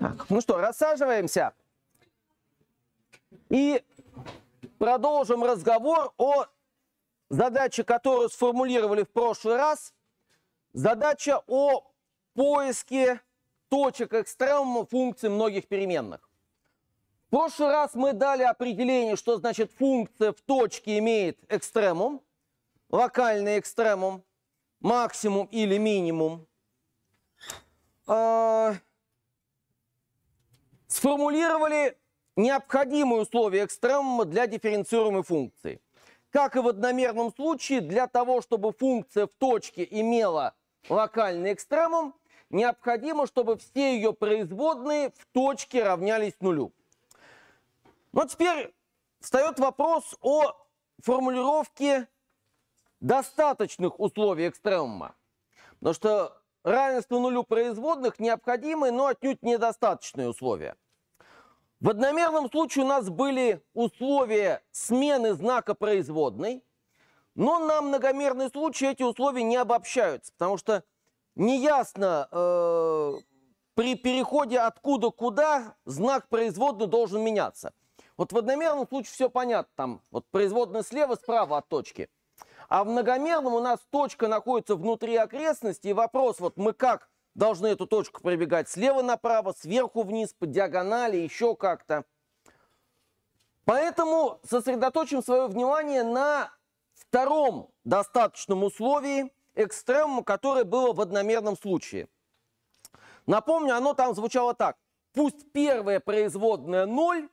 Так, ну что, рассаживаемся. И продолжим разговор о задаче, которую сформулировали в прошлый раз. Задача о поиске точек экстремума функции многих переменных. В прошлый раз мы дали определение, что значит функция в точке имеет экстремум, локальный экстремум, максимум или минимум. А, сформулировали необходимые условия экстремума для дифференцируемой функции. Как и в одномерном случае, для того, чтобы функция в точке имела локальный экстремум, необходимо, чтобы все ее производные в точке равнялись нулю. Но теперь встает вопрос о формулировке достаточных условий экстремума. Потому что равенство нулю производных необходимые, но отнюдь недостаточные условия. В одномерном случае у нас были условия смены знака производной, но на многомерный случай эти условия не обобщаются, потому что неясно э, при переходе откуда куда знак производной должен меняться. Вот в одномерном случае все понятно, там вот производная слева, справа от точки. А в многомерном у нас точка находится внутри окрестности, и вопрос, вот мы как должны эту точку пробегать слева направо, сверху вниз, по диагонали, еще как-то. Поэтому сосредоточим свое внимание на втором достаточном условии экстремума, которое было в одномерном случае. Напомню, оно там звучало так. Пусть первая производная 0,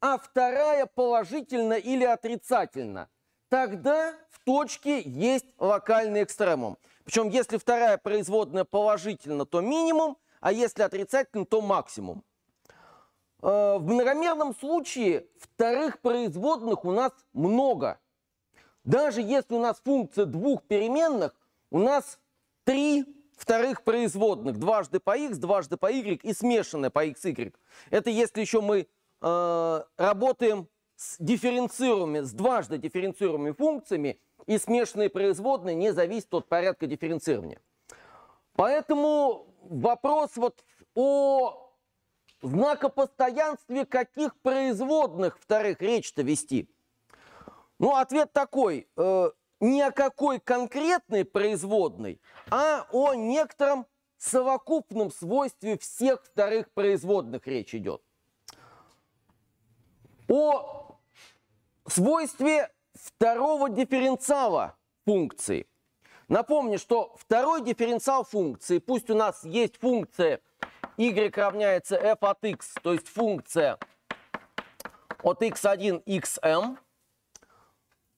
а вторая положительно или отрицательно. Тогда в точке есть локальный экстремум. Причем, если вторая производная положительна, то минимум, а если отрицательно, то максимум. Э, в многомерном случае вторых производных у нас много. Даже если у нас функция двух переменных, у нас три вторых производных. Дважды по x, дважды по y и смешанное по x, y. Это если еще мы э, работаем с дифференцируемыми, с дважды дифференцируемыми функциями и смешанные производные не зависят от порядка дифференцирования. Поэтому вопрос вот о знакопостоянстве каких производных, вторых, речь-то вести. Ну, ответ такой. Э, ни о какой конкретной производной, а о некотором совокупном свойстве всех вторых производных речь идет. О свойстве второго дифференциала функции. Напомню, что второй дифференциал функции, пусть у нас есть функция y равняется f от x, то есть функция от x1 xm. Эм,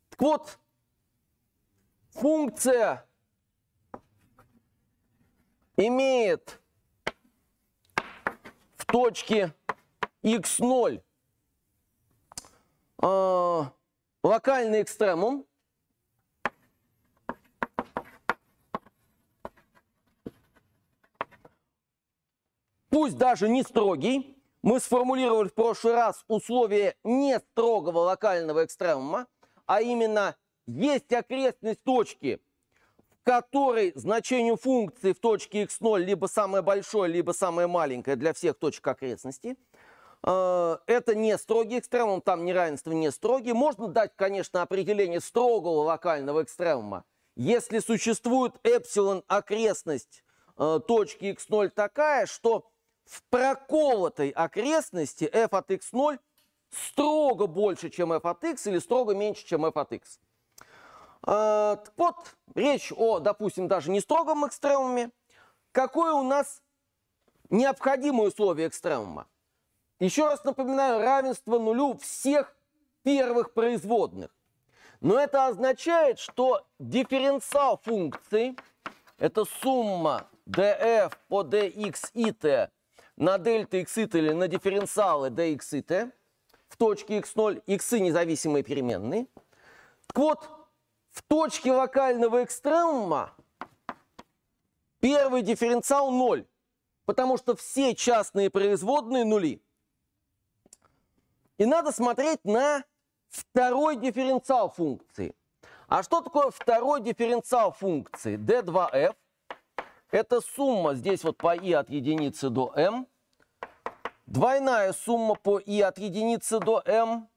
так вот, функция имеет в точке x0 э, локальный экстремум. Пусть даже не строгий. Мы сформулировали в прошлый раз условие не строгого локального экстремума, а именно есть окрестность точки, в которой значению функции в точке x0 либо самое большое, либо самое маленькое для всех точек окрестности – Э, это не строгий экстремум, там неравенство не строгие. Можно дать, конечно, определение строгого локального экстремума. Если существует эпсилон окрестность э, точки x0 такая, что в проколотой окрестности f от x0 строго больше, чем f от x, или строго меньше, чем f от x. Э, так вот, речь о, допустим, даже не строгом экстремуме. Какое у нас необходимое условие экстремума? Еще раз напоминаю, равенство нулю всех первых производных. Но это означает, что дифференциал функции, это сумма df по dx и t на дельта x и t или на дифференциалы dx и t в точке x0, x и независимые переменные. Так вот, в точке локального экстремума первый дифференциал 0, потому что все частные производные нули – и надо смотреть на второй дифференциал функции. А что такое второй дифференциал функции? d2f – это сумма здесь вот по i от единицы до m. Двойная сумма по i от единицы до m.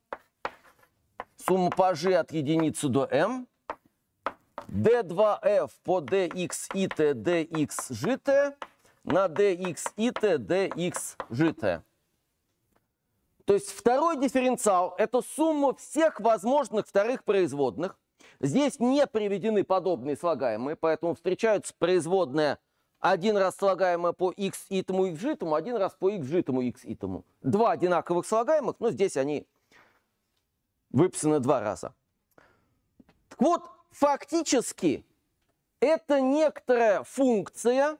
Сумма по g от единицы до m. d2f по dx dxgt на dx dx dxgt. То есть второй дифференциал – это сумма всех возможных вторых производных. Здесь не приведены подобные слагаемые, поэтому встречаются производные один раз слагаемое по x и тому x житому, один раз по x житому x и тому. Два одинаковых слагаемых, но здесь они выписаны два раза. Так вот, фактически это некоторая функция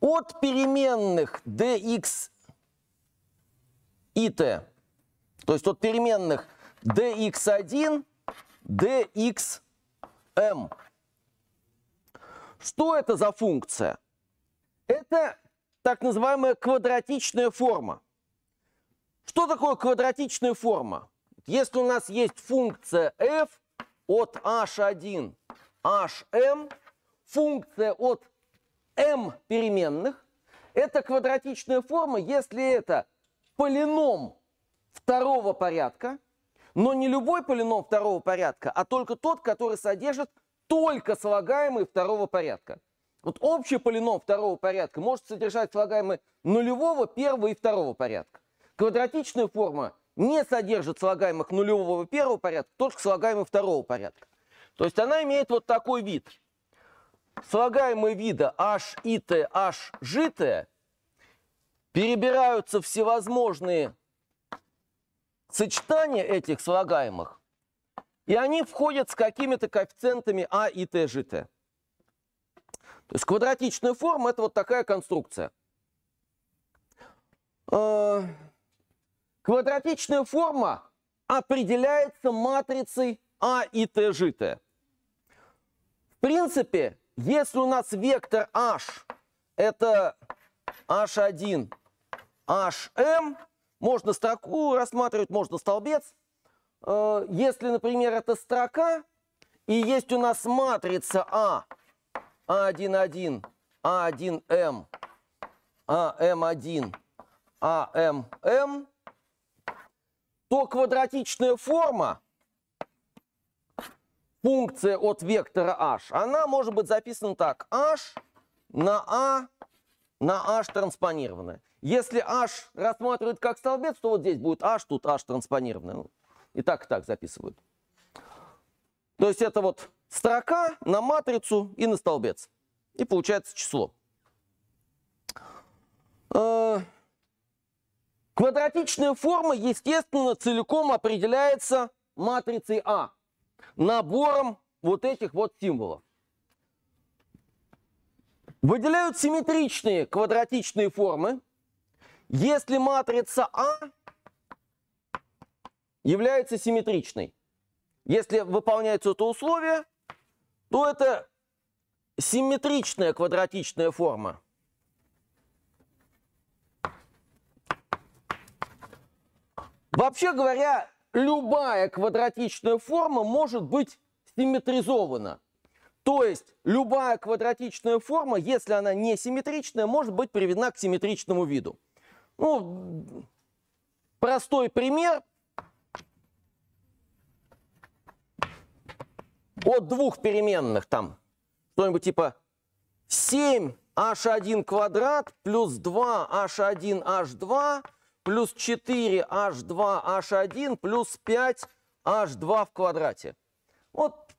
От переменных dx и t, то есть от переменных dx1, dxm. Что это за функция? Это так называемая квадратичная форма. Что такое квадратичная форма? Если у нас есть функция f от h1, hm, функция от m переменных. Это квадратичная форма, если это полином второго порядка, но не любой полином второго порядка, а только тот, который содержит только слагаемые второго порядка. Вот общий полином второго порядка может содержать слагаемые нулевого, первого и второго порядка. Квадратичная форма не содержит слагаемых нулевого первого порядка, только слагаемых второго порядка. То есть она имеет вот такой вид слагаемые вида h HIT, HJT перебираются всевозможные сочетания этих слагаемых, и они входят с какими-то коэффициентами А и Т, Ж, Т. То есть квадратичная форма – это вот такая конструкция. Э, квадратичная форма определяется матрицей А и Т, Ж, Т. В принципе, если у нас вектор h это h1, hm, можно строку рассматривать, можно столбец. Э, если, например, это строка, и есть у нас матрица А, А1,1, А1М, АМ1, АММ, то квадратичная форма функция от вектора h, она может быть записана так. h на a на h транспонированная Если h рассматривают как столбец, то вот здесь будет h, тут h транспонированная ну, И так, и так записывают. То есть это вот строка на матрицу и на столбец. И получается число. Э, квадратичная форма, естественно, целиком определяется матрицей А набором вот этих вот символов. Выделяют симметричные квадратичные формы, если матрица А является симметричной. Если выполняется это условие, то это симметричная квадратичная форма. Вообще говоря, любая квадратичная форма может быть симметризована. То есть любая квадратичная форма, если она не симметричная, может быть приведена к симметричному виду. Ну, простой пример. От двух переменных там что-нибудь типа 7h1 квадрат плюс 2h1h2 плюс 4H2H1 плюс 5H2 в квадрате. Вот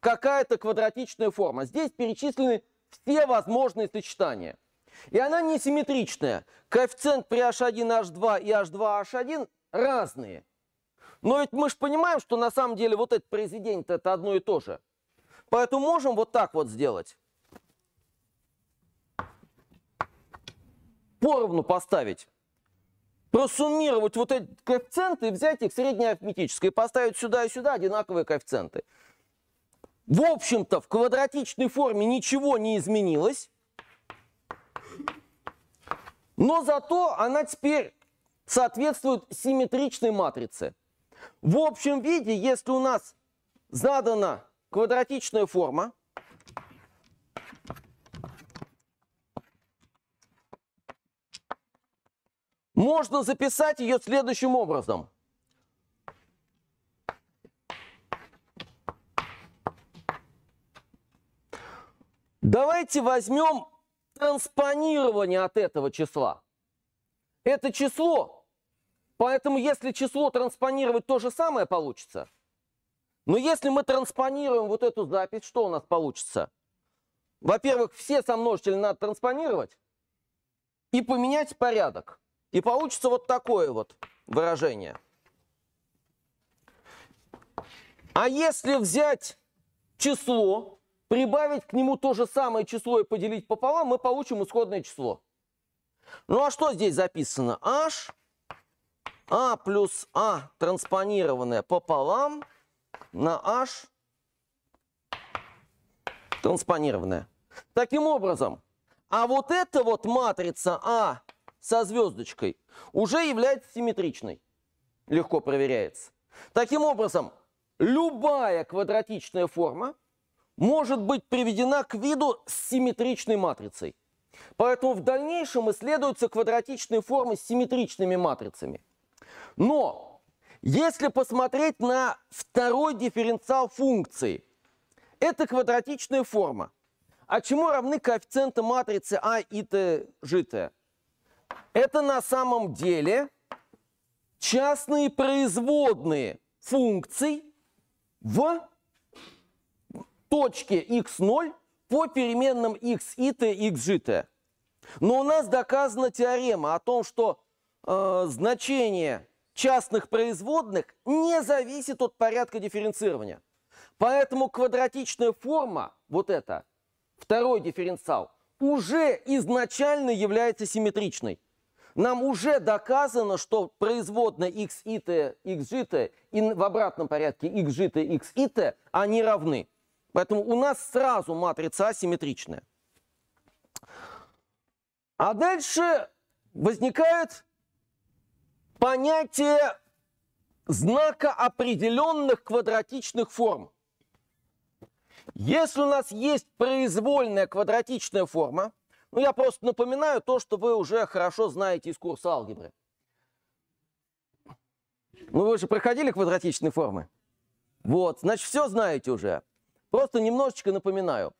какая-то квадратичная форма. Здесь перечислены все возможные сочетания. И она несимметричная. Коэффициент при H1H2 и H2H1 разные. Но ведь мы же понимаем, что на самом деле вот это произведение-то это одно и то же. Поэтому можем вот так вот сделать. Поровну поставить просуммировать вот эти коэффициенты взять их среднеарифметические, поставить сюда и сюда одинаковые коэффициенты. В общем-то, в квадратичной форме ничего не изменилось. Но зато она теперь соответствует симметричной матрице. В общем виде, если у нас задана квадратичная форма, Можно записать ее следующим образом. Давайте возьмем транспонирование от этого числа. Это число. Поэтому если число транспонировать, то же самое получится. Но если мы транспонируем вот эту запись, что у нас получится? Во-первых, все со сомножители надо транспонировать и поменять порядок. И получится вот такое вот выражение. А если взять число, прибавить к нему то же самое число и поделить пополам, мы получим исходное число. Ну а что здесь записано? h, а плюс а транспонированное пополам на h транспонированное. Таким образом, а вот эта вот матрица А со звездочкой уже является симметричной. Легко проверяется. Таким образом, любая квадратичная форма может быть приведена к виду с симметричной матрицей. Поэтому в дальнейшем исследуются квадратичные формы с симметричными матрицами. Но если посмотреть на второй дифференциал функции, это квадратичная форма. А чему равны коэффициенты матрицы А и Т, Ж, Т? Это на самом деле частные производные функций в точке x0 по переменным x и xi, xj. Но у нас доказана теорема о том, что э, значение частных производных не зависит от порядка дифференцирования. Поэтому квадратичная форма, вот эта, второй дифференциал, уже изначально является симметричной. Нам уже доказано, что производная x и XIT, XGT и в обратном порядке x x XGT, XIT, они равны. Поэтому у нас сразу матрица асимметричная. А дальше возникает понятие знака определенных квадратичных форм. Если у нас есть произвольная квадратичная форма, ну, я просто напоминаю то, что вы уже хорошо знаете из курса алгебры. Ну, вы же проходили квадратичные формы? Вот, значит, все знаете уже. Просто немножечко напоминаю.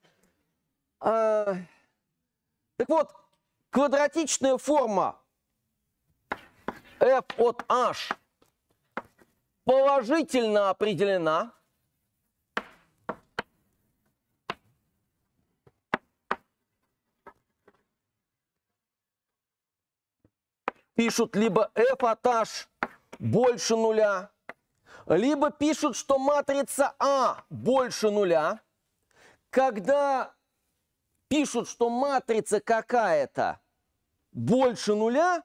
А... Так вот, квадратичная форма f от h положительно определена – пишут либо f от больше нуля, либо пишут, что матрица А больше нуля. Когда пишут, что матрица какая-то больше нуля,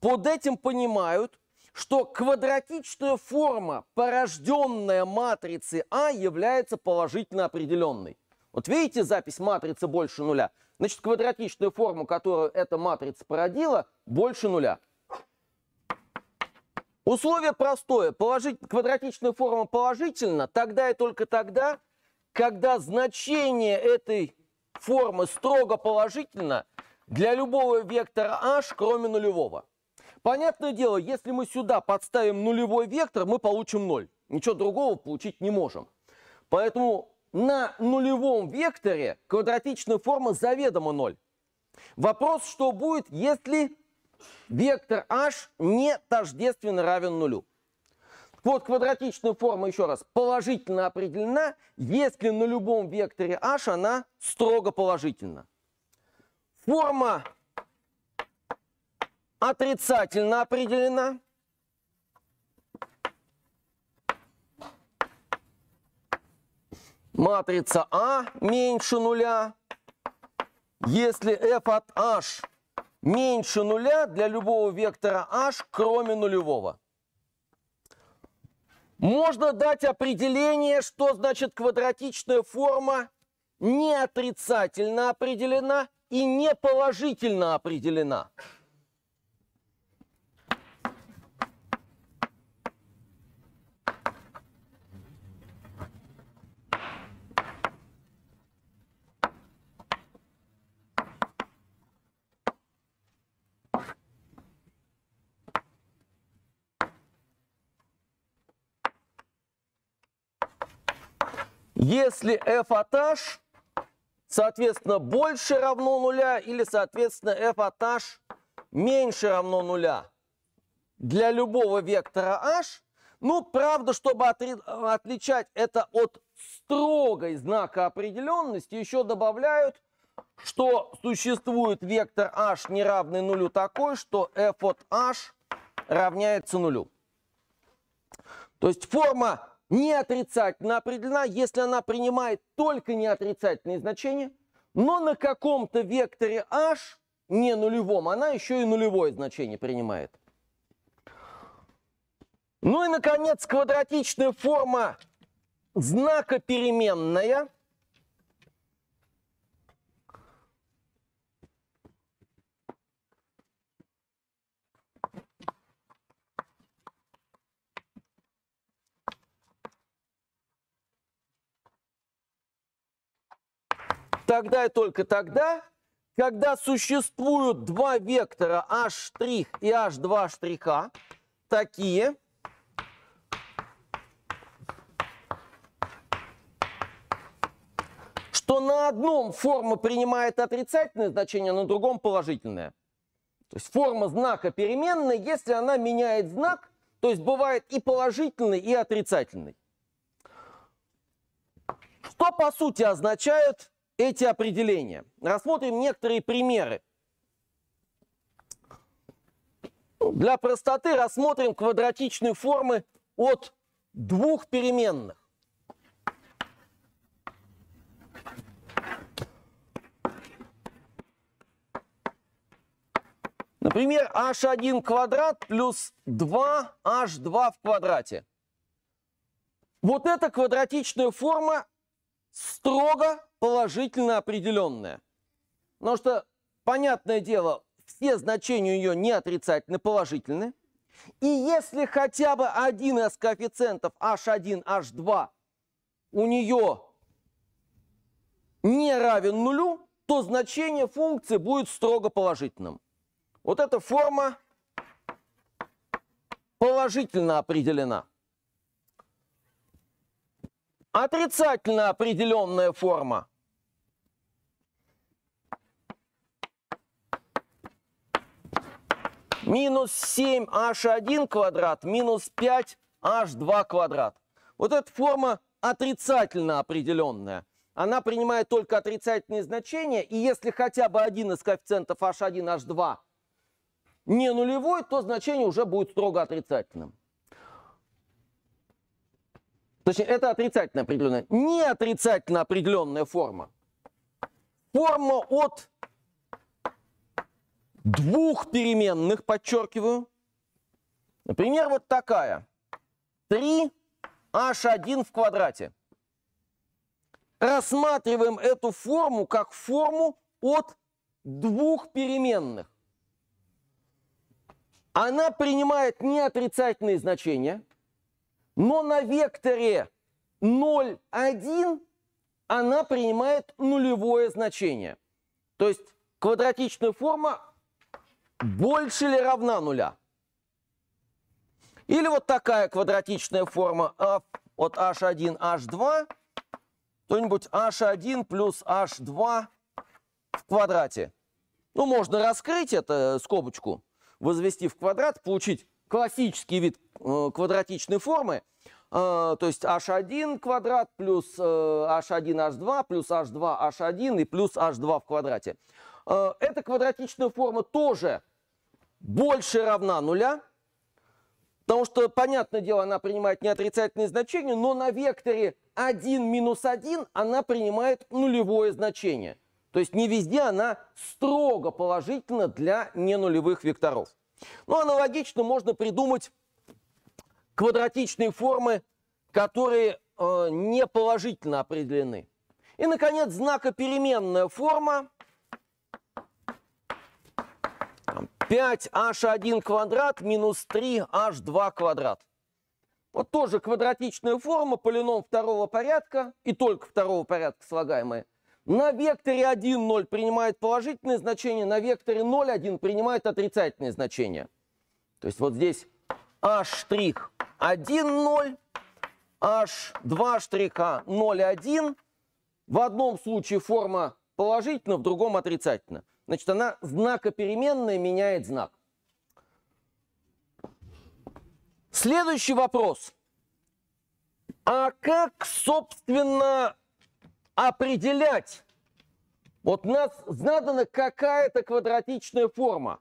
под этим понимают, что квадратичная форма, порожденная матрицей А, является положительно определенной. Вот видите запись матрицы больше нуля? Значит, квадратичную форму, которую эта матрица породила, больше нуля. Условие простое. Положить, квадратичную форму положительно тогда и только тогда, когда значение этой формы строго положительно для любого вектора h, кроме нулевого. Понятное дело, если мы сюда подставим нулевой вектор, мы получим 0. Ничего другого получить не можем. Поэтому на нулевом векторе квадратичная форма заведомо ноль. Вопрос, что будет, если вектор h не тождественно равен нулю. Вот квадратичная форма, еще раз, положительно определена, если на любом векторе h она строго положительна. Форма отрицательно определена, матрица А меньше нуля. Если f от h меньше нуля для любого вектора h, кроме нулевого. Можно дать определение, что значит квадратичная форма неотрицательно определена и не положительно определена. Если f от h, соответственно, больше равно нуля или, соответственно, f от h меньше равно нуля для любого вектора h. Ну, правда, чтобы отри... отличать это от строгой знака определенности, еще добавляют, что существует вектор h не равный нулю такой, что f от h равняется нулю. То есть форма неотрицательно определена, если она принимает только неотрицательные значения, но на каком-то векторе h, не нулевом, она еще и нулевое значение принимает. Ну и, наконец, квадратичная форма знакопеременная. Тогда и только тогда, когда существуют два вектора H' и H2' штриха, такие, что на одном форма принимает отрицательное значение, на другом положительное. То есть форма знака переменная, если она меняет знак, то есть бывает и положительный, и отрицательный. Что по сути означают эти определения. Рассмотрим некоторые примеры. Для простоты рассмотрим квадратичные формы от двух переменных. Например, h1 квадрат плюс 2h2 в квадрате. Вот эта квадратичная форма строго положительно определенная. Потому что, понятное дело, все значения ее не отрицательны, положительны. И если хотя бы один из коэффициентов h1, h2 у нее не равен нулю, то значение функции будет строго положительным. Вот эта форма положительно определена. Отрицательно определенная форма Минус 7h1 квадрат минус 5h2 квадрат. Вот эта форма отрицательно определенная. Она принимает только отрицательные значения. И если хотя бы один из коэффициентов h1, h2 не нулевой, то значение уже будет строго отрицательным. Точнее, это отрицательно определенная. Не отрицательно определенная форма. Форма от двух переменных, подчеркиваю. Например, вот такая. 3h1 в квадрате. Рассматриваем эту форму как форму от двух переменных. Она принимает не отрицательные значения, но на векторе 0, 1 она принимает нулевое значение. То есть квадратичная форма больше или равна нуля. Или вот такая квадратичная форма f от h1, h2, кто-нибудь h1 плюс h2 в квадрате. Ну, можно раскрыть эту э, скобочку, возвести в квадрат, получить классический вид э, квадратичной формы, э, то есть h1 квадрат плюс э, h1, h2 плюс h2, h1 и плюс h2 в квадрате. Э, эта квадратичная форма тоже больше равна нуля, потому что, понятное дело, она принимает не отрицательные значения, но на векторе 1 минус 1 она принимает нулевое значение. То есть не везде она строго положительна для ненулевых векторов. Но ну, аналогично можно придумать квадратичные формы, которые э, не положительно определены. И, наконец, знакопеременная форма – 5h1 квадрат минус 3h2 квадрат. Вот тоже квадратичная форма, полином второго порядка и только второго порядка слагаемая. На векторе 1, 0 принимает положительное значение, на векторе 0, 1 принимает отрицательное значение. То есть вот здесь h h'1, 0, h2', 0, 1. В одном случае форма положительна, в другом отрицательна. Значит, она знакопеременная меняет знак. Следующий вопрос. А как, собственно, определять? Вот нас задана какая-то квадратичная форма.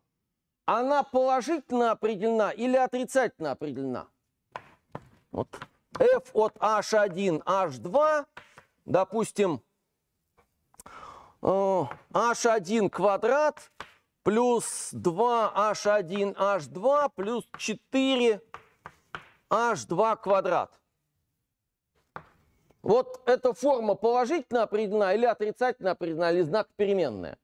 Она положительно определена или отрицательно определена? Вот f от h1, h2, допустим, Э, h1 квадрат плюс 2h1, h2 плюс 4 h2 квадрат. Вот эта форма положительно определена или отрицательно определена, или знак переменная.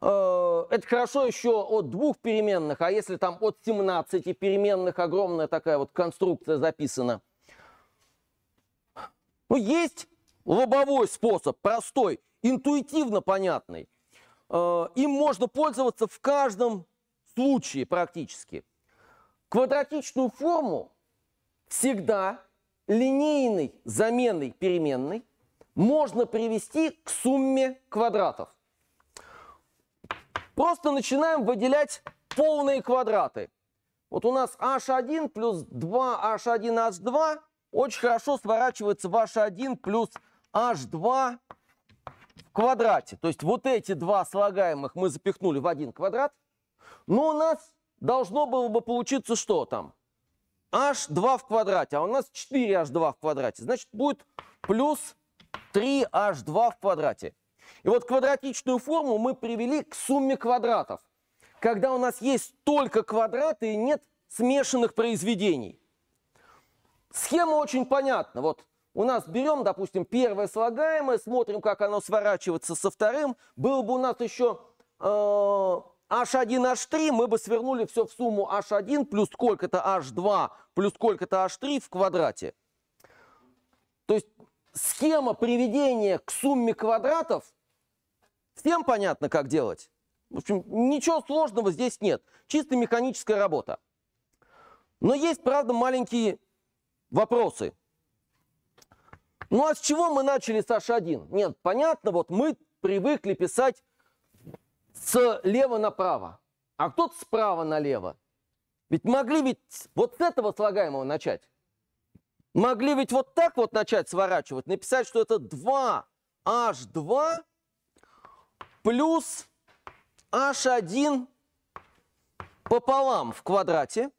Э, это хорошо еще от двух переменных, а если там от 17 переменных огромная такая вот конструкция записана. Ну, есть лобовой способ, простой интуитивно понятный. Э, им можно пользоваться в каждом случае практически. Квадратичную форму всегда линейной заменой переменной можно привести к сумме квадратов. Просто начинаем выделять полные квадраты. Вот у нас h1 плюс 2h1h2 очень хорошо сворачивается в h1 плюс h2 в квадрате. То есть вот эти два слагаемых мы запихнули в один квадрат. Но у нас должно было бы получиться что там? h2 в квадрате, а у нас 4h2 в квадрате. Значит, будет плюс 3h2 в квадрате. И вот квадратичную форму мы привели к сумме квадратов, когда у нас есть только квадраты и нет смешанных произведений. Схема очень понятна. Вот у нас берем, допустим, первое слагаемое, смотрим, как оно сворачивается со вторым. Было бы у нас еще э, h1, h3, мы бы свернули все в сумму h1 плюс сколько-то h2 плюс сколько-то h3 в квадрате. То есть схема приведения к сумме квадратов, всем понятно, как делать? В общем, ничего сложного здесь нет. Чисто механическая работа. Но есть, правда, маленькие вопросы. Ну а с чего мы начали, Саша, один? Нет, понятно, вот мы привыкли писать слева направо, а кто-то справа налево. Ведь могли ведь вот с этого слагаемого начать. Могли ведь вот так вот начать сворачивать, написать, что это 2h2 плюс h1 пополам в квадрате.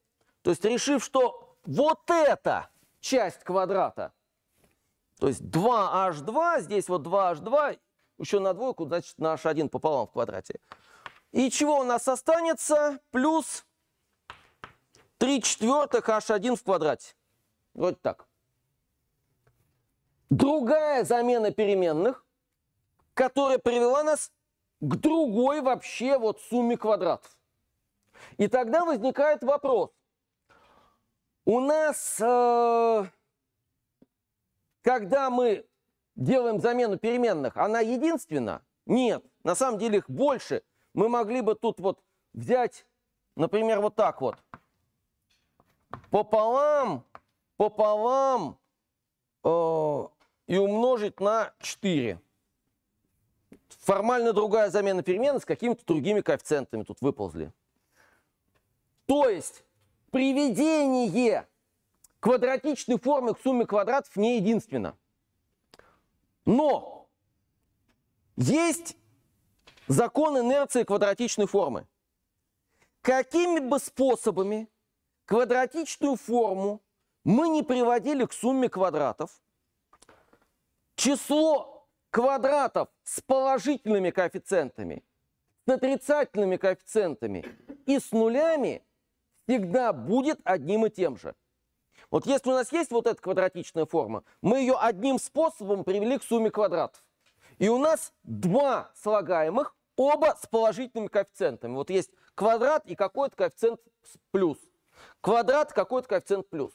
То есть решив, что вот эта часть квадрата то есть 2h2, здесь вот 2h2, еще на двойку, значит, на h1 пополам в квадрате. И чего у нас останется? Плюс 3 четвертых h1 в квадрате. Вот так. Другая замена переменных, которая привела нас к другой вообще вот сумме квадратов. И тогда возникает вопрос. У нас э, когда мы делаем замену переменных, она единственна? Нет, на самом деле их больше. Мы могли бы тут вот взять, например, вот так вот. Пополам, пополам э, и умножить на 4. Формально другая замена перемены с какими-то другими коэффициентами тут выползли. То есть приведение квадратичной формы к сумме квадратов не единственно. Но есть закон инерции квадратичной формы. Какими бы способами квадратичную форму мы не приводили к сумме квадратов, число квадратов с положительными коэффициентами, с отрицательными коэффициентами и с нулями всегда будет одним и тем же – вот если у нас есть вот эта квадратичная форма, мы ее одним способом привели к сумме квадратов. И у нас два слагаемых, оба с положительными коэффициентами. Вот есть квадрат и какой-то коэффициент плюс. Квадрат, какой-то коэффициент плюс.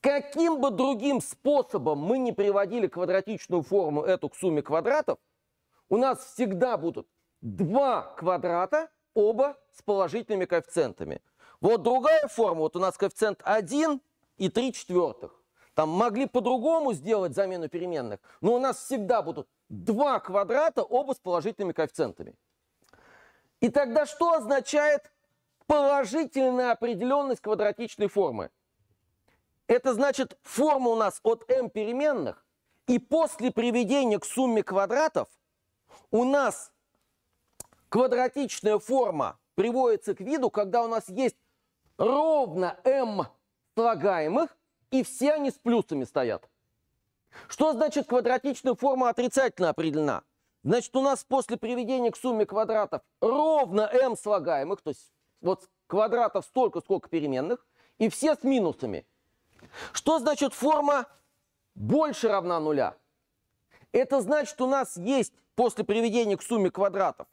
Каким бы другим способом мы не приводили квадратичную форму эту к сумме квадратов, у нас всегда будут два квадрата, оба с положительными коэффициентами. Вот другая форма, вот у нас коэффициент 1, и 3 четвертых. Там могли по-другому сделать замену переменных, но у нас всегда будут два квадрата, оба с положительными коэффициентами. И тогда что означает положительная определенность квадратичной формы? Это значит, форма у нас от m переменных, и после приведения к сумме квадратов у нас квадратичная форма приводится к виду, когда у нас есть ровно m слагаемых, и все они с плюсами стоят. Что значит квадратичная форма отрицательно определена? Значит, у нас после приведения к сумме квадратов ровно m слагаемых, то есть вот квадратов столько, сколько переменных, и все с минусами. Что значит форма больше равна нуля? Это значит, у нас есть после приведения к сумме квадратов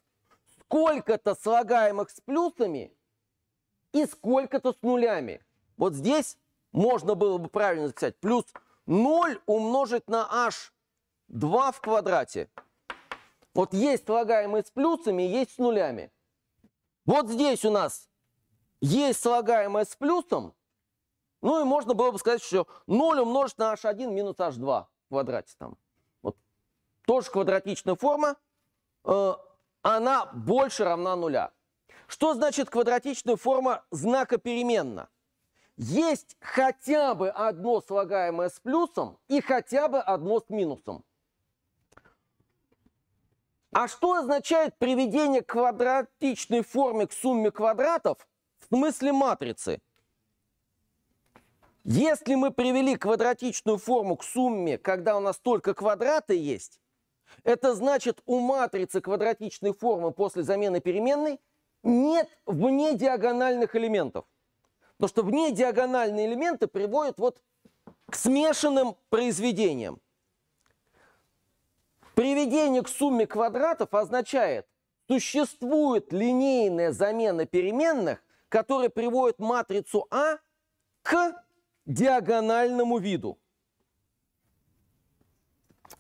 сколько-то слагаемых с плюсами и сколько-то с нулями. Вот здесь можно было бы правильно записать. Плюс 0 умножить на h2 в квадрате. Вот есть слагаемые с плюсами, есть с нулями. Вот здесь у нас есть слагаемое с плюсом. Ну и можно было бы сказать, что 0 умножить на h1 минус h2 в квадрате. Там. Вот. Тоже квадратичная форма. Э, она больше равна нуля. Что значит квадратичная форма знака переменна? есть хотя бы одно слагаемое с плюсом и хотя бы одно с минусом. А что означает приведение квадратичной формы к сумме квадратов в смысле матрицы? Если мы привели квадратичную форму к сумме, когда у нас только квадраты есть, это значит у матрицы квадратичной формы после замены переменной нет вне диагональных элементов. Потому что вне диагональные элементы приводят вот к смешанным произведениям. Приведение к сумме квадратов означает, существует линейная замена переменных, которая приводит матрицу А к диагональному виду.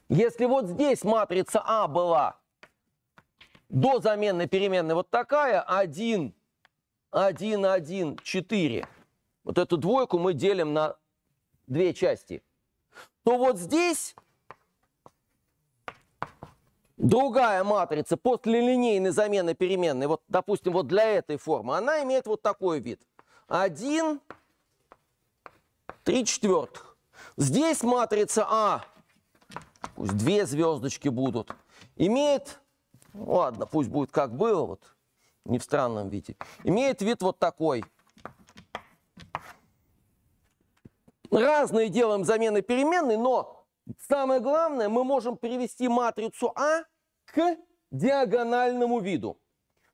Если вот здесь матрица А была до замены переменной вот такая, 1, 1, 1, 4. Вот эту двойку мы делим на две части. То вот здесь другая матрица после линейной замены переменной, вот, допустим, вот для этой формы, она имеет вот такой вид. 1, 3 четвертых. Здесь матрица А, пусть две звездочки будут, имеет, ну ладно, пусть будет как было, вот не в странном виде, имеет вид вот такой. Разные делаем замены переменной, но самое главное, мы можем привести матрицу А к диагональному виду.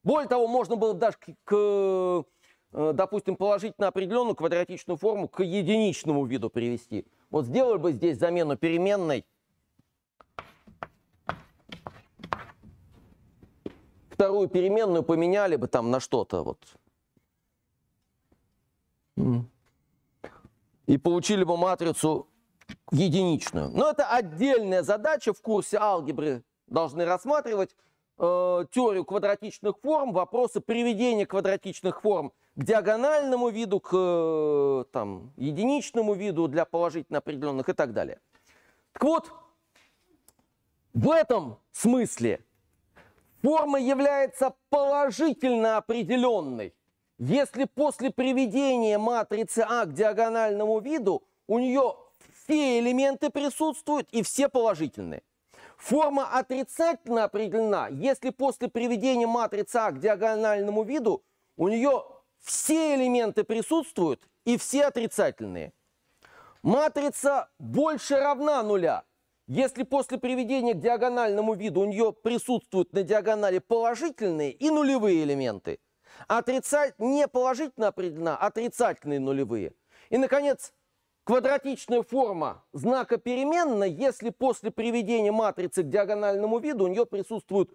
Более того, можно было даже к, э, допустим, положить на определенную квадратичную форму к единичному виду привести. Вот сделали бы здесь замену переменной вторую переменную поменяли бы там на что-то вот. И получили бы матрицу единичную. Но это отдельная задача в курсе алгебры. Должны рассматривать э, теорию квадратичных форм, вопросы приведения квадратичных форм к диагональному виду, к э, там, единичному виду для положительно определенных и так далее. Так вот, в этом смысле Форма является положительно определенной. Если после приведения матрицы А к диагональному виду у нее все элементы присутствуют и все положительные. Форма отрицательно определена, если после приведения матрицы А к диагональному виду у нее все элементы присутствуют и все отрицательные. Матрица больше равна нуля – если после приведения к диагональному виду у нее присутствуют на диагонали положительные и нулевые элементы, отрицать, не положительно определена, а отрицательные нулевые. И, наконец, квадратичная форма знака переменной, если после приведения матрицы к диагональному виду у нее присутствуют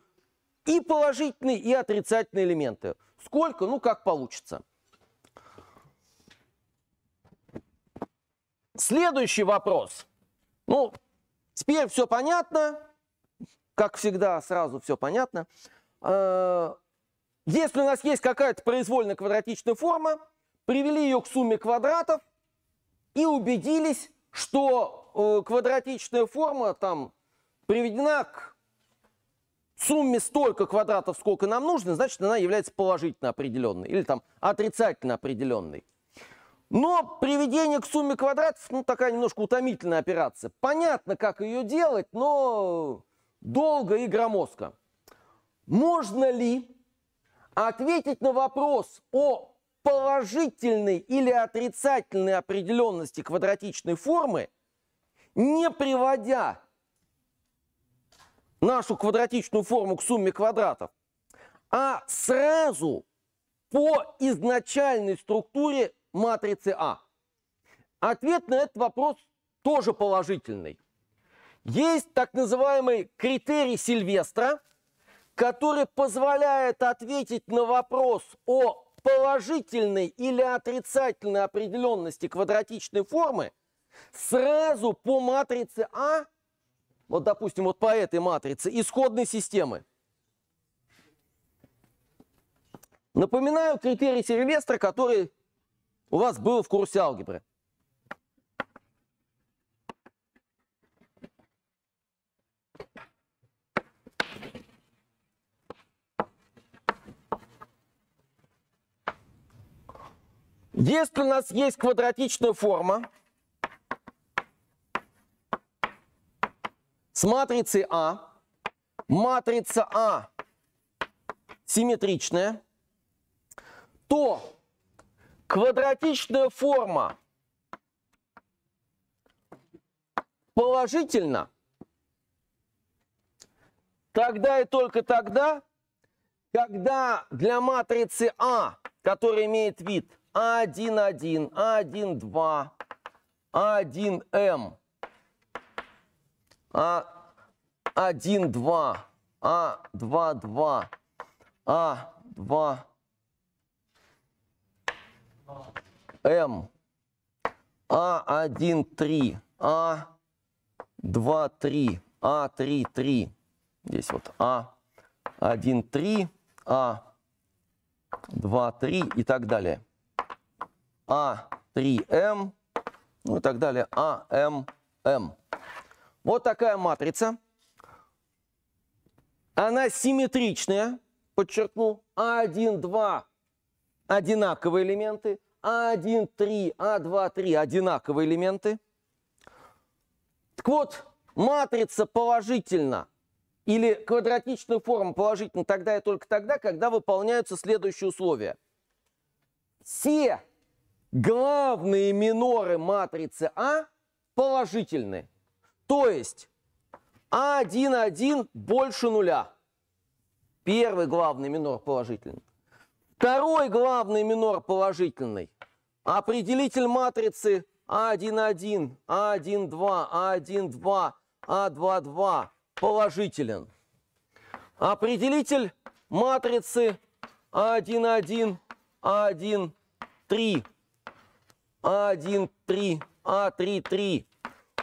и положительные, и отрицательные элементы. Сколько? Ну, как получится. Следующий вопрос. Ну, Теперь все понятно. Как всегда, сразу все понятно. А, если у нас есть какая-то произвольная квадратичная форма, привели ее к сумме квадратов и убедились, что э, квадратичная форма там приведена к сумме столько квадратов, сколько нам нужно, значит, она является положительно определенной или там отрицательно определенной. Но приведение к сумме квадратов, ну, такая немножко утомительная операция. Понятно, как ее делать, но долго и громоздко. Можно ли ответить на вопрос о положительной или отрицательной определенности квадратичной формы, не приводя нашу квадратичную форму к сумме квадратов, а сразу по изначальной структуре матрицы А? Ответ на этот вопрос тоже положительный. Есть так называемый критерий Сильвестра, который позволяет ответить на вопрос о положительной или отрицательной определенности квадратичной формы сразу по матрице А, вот допустим, вот по этой матрице, исходной системы. Напоминаю критерий Сильвестра, который у вас было в курсе алгебры. Если у нас есть квадратичная форма с матрицей А, матрица А симметричная, то Квадратичная форма положительно, тогда и только тогда, когда для матрицы А, которая имеет вид А1,1, А1,2, А1М, А1,2, А2,2, А2,2, М А1-3, А2-3, А3-3. Здесь вот А1-3, А2-3 и так далее. А3М, эм. ну и так далее, а м эм м эм. Вот такая матрица. Она симметричная, подчеркну, А1, 2, одинаковые элементы. А1, 3, А2, 3 одинаковые элементы. Так вот, матрица положительна или квадратичную форму положительно тогда и только тогда, когда выполняются следующие условия. Все главные миноры матрицы А положительны. То есть А1,1 больше нуля. Первый главный минор положительный. Второй главный минор положительный. Определитель матрицы А1,1, А1,2, А1,2, А2,2 положителен. Определитель матрицы А1,1, А1,3, А1,3, А3,3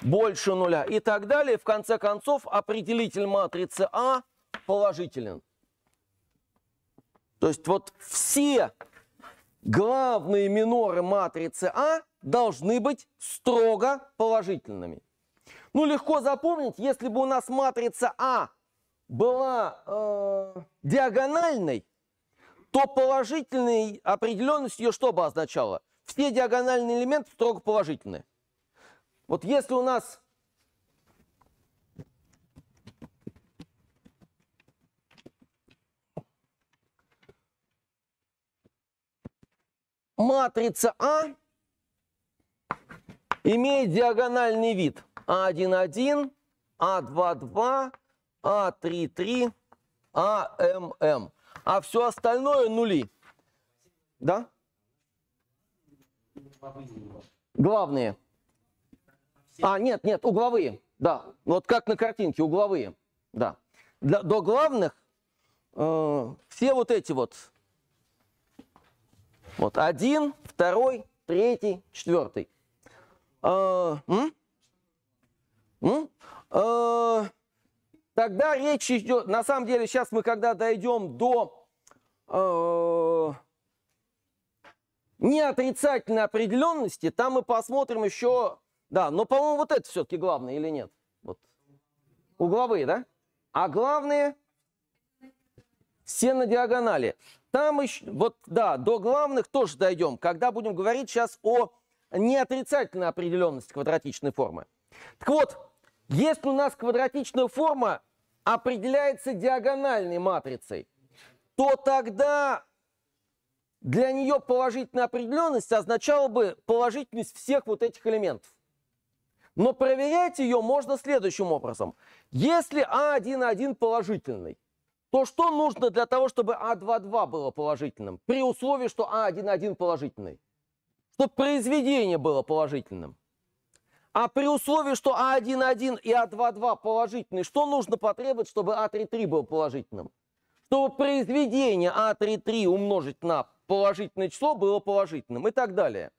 больше нуля и так далее. В конце концов, определитель матрицы А положителен. То есть вот все главные миноры матрицы А должны быть строго положительными. Ну, легко запомнить, если бы у нас матрица А была э, диагональной, то положительной определенность ее что бы означала? Все диагональные элементы строго положительные. Вот если у нас матрица А имеет диагональный вид А1,1, А2,2, А3,3, АММ. А, а, а, а все остальное нули. Да? Главные. А, нет, нет, угловые. Да, вот как на картинке, угловые. Да. до главных э, все вот эти вот вот один, второй, третий, четвертый. А, м? М? А, тогда речь идет, на самом деле, сейчас мы когда дойдем до а, неотрицательной определенности, там мы посмотрим еще, да, но, по-моему, вот это все-таки главное или нет? Вот. Угловые, да? А главные все на диагонали. Там еще, вот да, до главных тоже дойдем, когда будем говорить сейчас о неотрицательной определенности квадратичной формы. Так вот, если у нас квадратичная форма определяется диагональной матрицей, то тогда для нее положительная определенность означала бы положительность всех вот этих элементов. Но проверять ее можно следующим образом. Если А1,1 положительный, то что нужно для того, чтобы А22 было положительным, при условии, что А11 положительный? Чтобы произведение было положительным. А при условии, что А11 и А22 положительные, что нужно потребовать, чтобы А33 был положительным? Чтобы произведение А33 умножить на положительное число было положительным и так далее.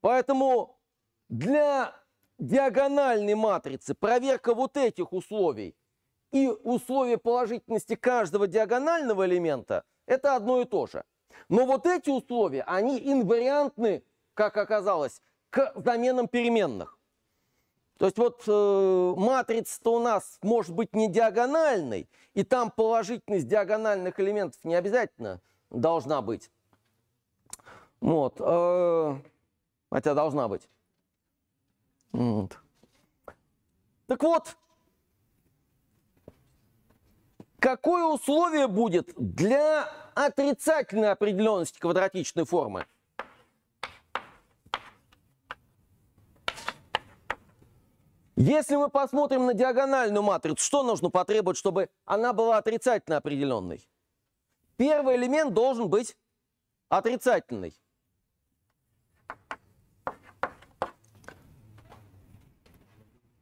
Поэтому для диагональной матрицы проверка вот этих условий – и условия положительности каждого диагонального элемента – это одно и то же. Но вот эти условия, они инвариантны, как оказалось, к заменам переменных. То есть вот э, матрица-то у нас может быть не диагональной, и там положительность диагональных элементов не обязательно должна быть. Вот. Э, хотя должна быть. Вот. Так вот, Какое условие будет для отрицательной определенности квадратичной формы? Если мы посмотрим на диагональную матрицу, что нужно потребовать, чтобы она была отрицательно определенной? Первый элемент должен быть отрицательный.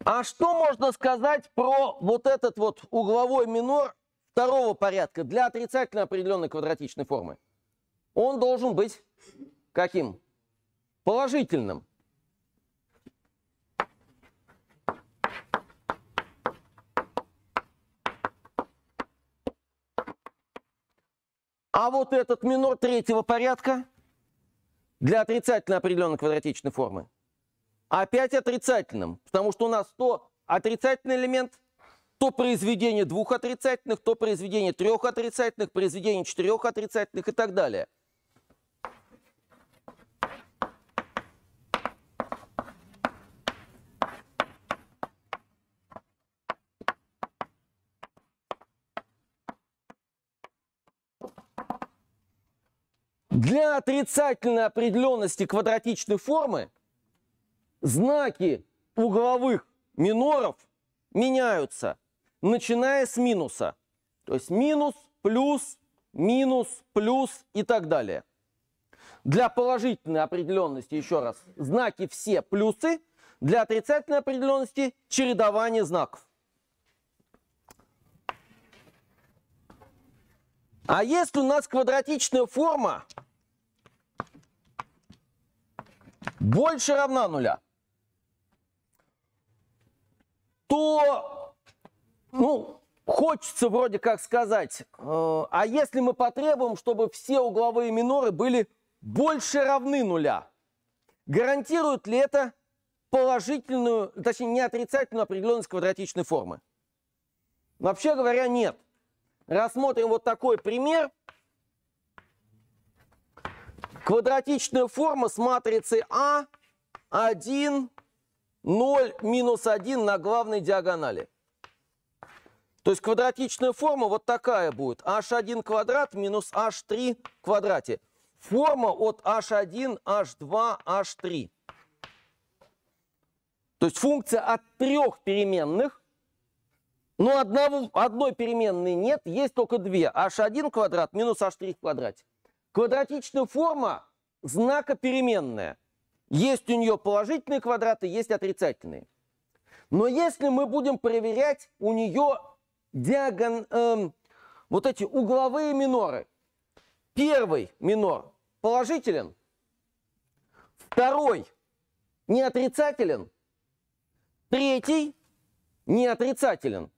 А что можно сказать про вот этот вот угловой минор второго порядка для отрицательно определенной квадратичной формы, он должен быть каким? Положительным. А вот этот минор третьего порядка для отрицательно определенной квадратичной формы опять отрицательным, потому что у нас то отрицательный элемент – то произведение двух отрицательных, то произведение трех отрицательных, произведение четырех отрицательных и так далее. Для отрицательной определенности квадратичной формы знаки угловых миноров меняются – начиная с минуса. То есть минус, плюс, минус, плюс и так далее. Для положительной определенности, еще раз, знаки все плюсы. Для отрицательной определенности чередование знаков. А если у нас квадратичная форма больше равна нуля, то ну, хочется вроде как сказать, э, а если мы потребуем, чтобы все угловые миноры были больше равны нуля, гарантирует ли это положительную, точнее не отрицательную а определенность квадратичной формы? Вообще говоря, нет. Рассмотрим вот такой пример. Квадратичная форма с матрицей А 1, 0, минус 1 на главной диагонали. То есть квадратичная форма вот такая будет. h1 квадрат минус h3 квадрате. Форма от h1, h2, h3. То есть функция от трех переменных, но одного, одной переменной нет, есть только две. h1 квадрат минус h3 квадрат. Квадратичная форма знакопеременная. Есть у нее положительные квадраты, есть отрицательные. Но если мы будем проверять у нее диагон, эм, вот эти угловые миноры. Первый минор положителен, второй не отрицателен, третий не отрицателен.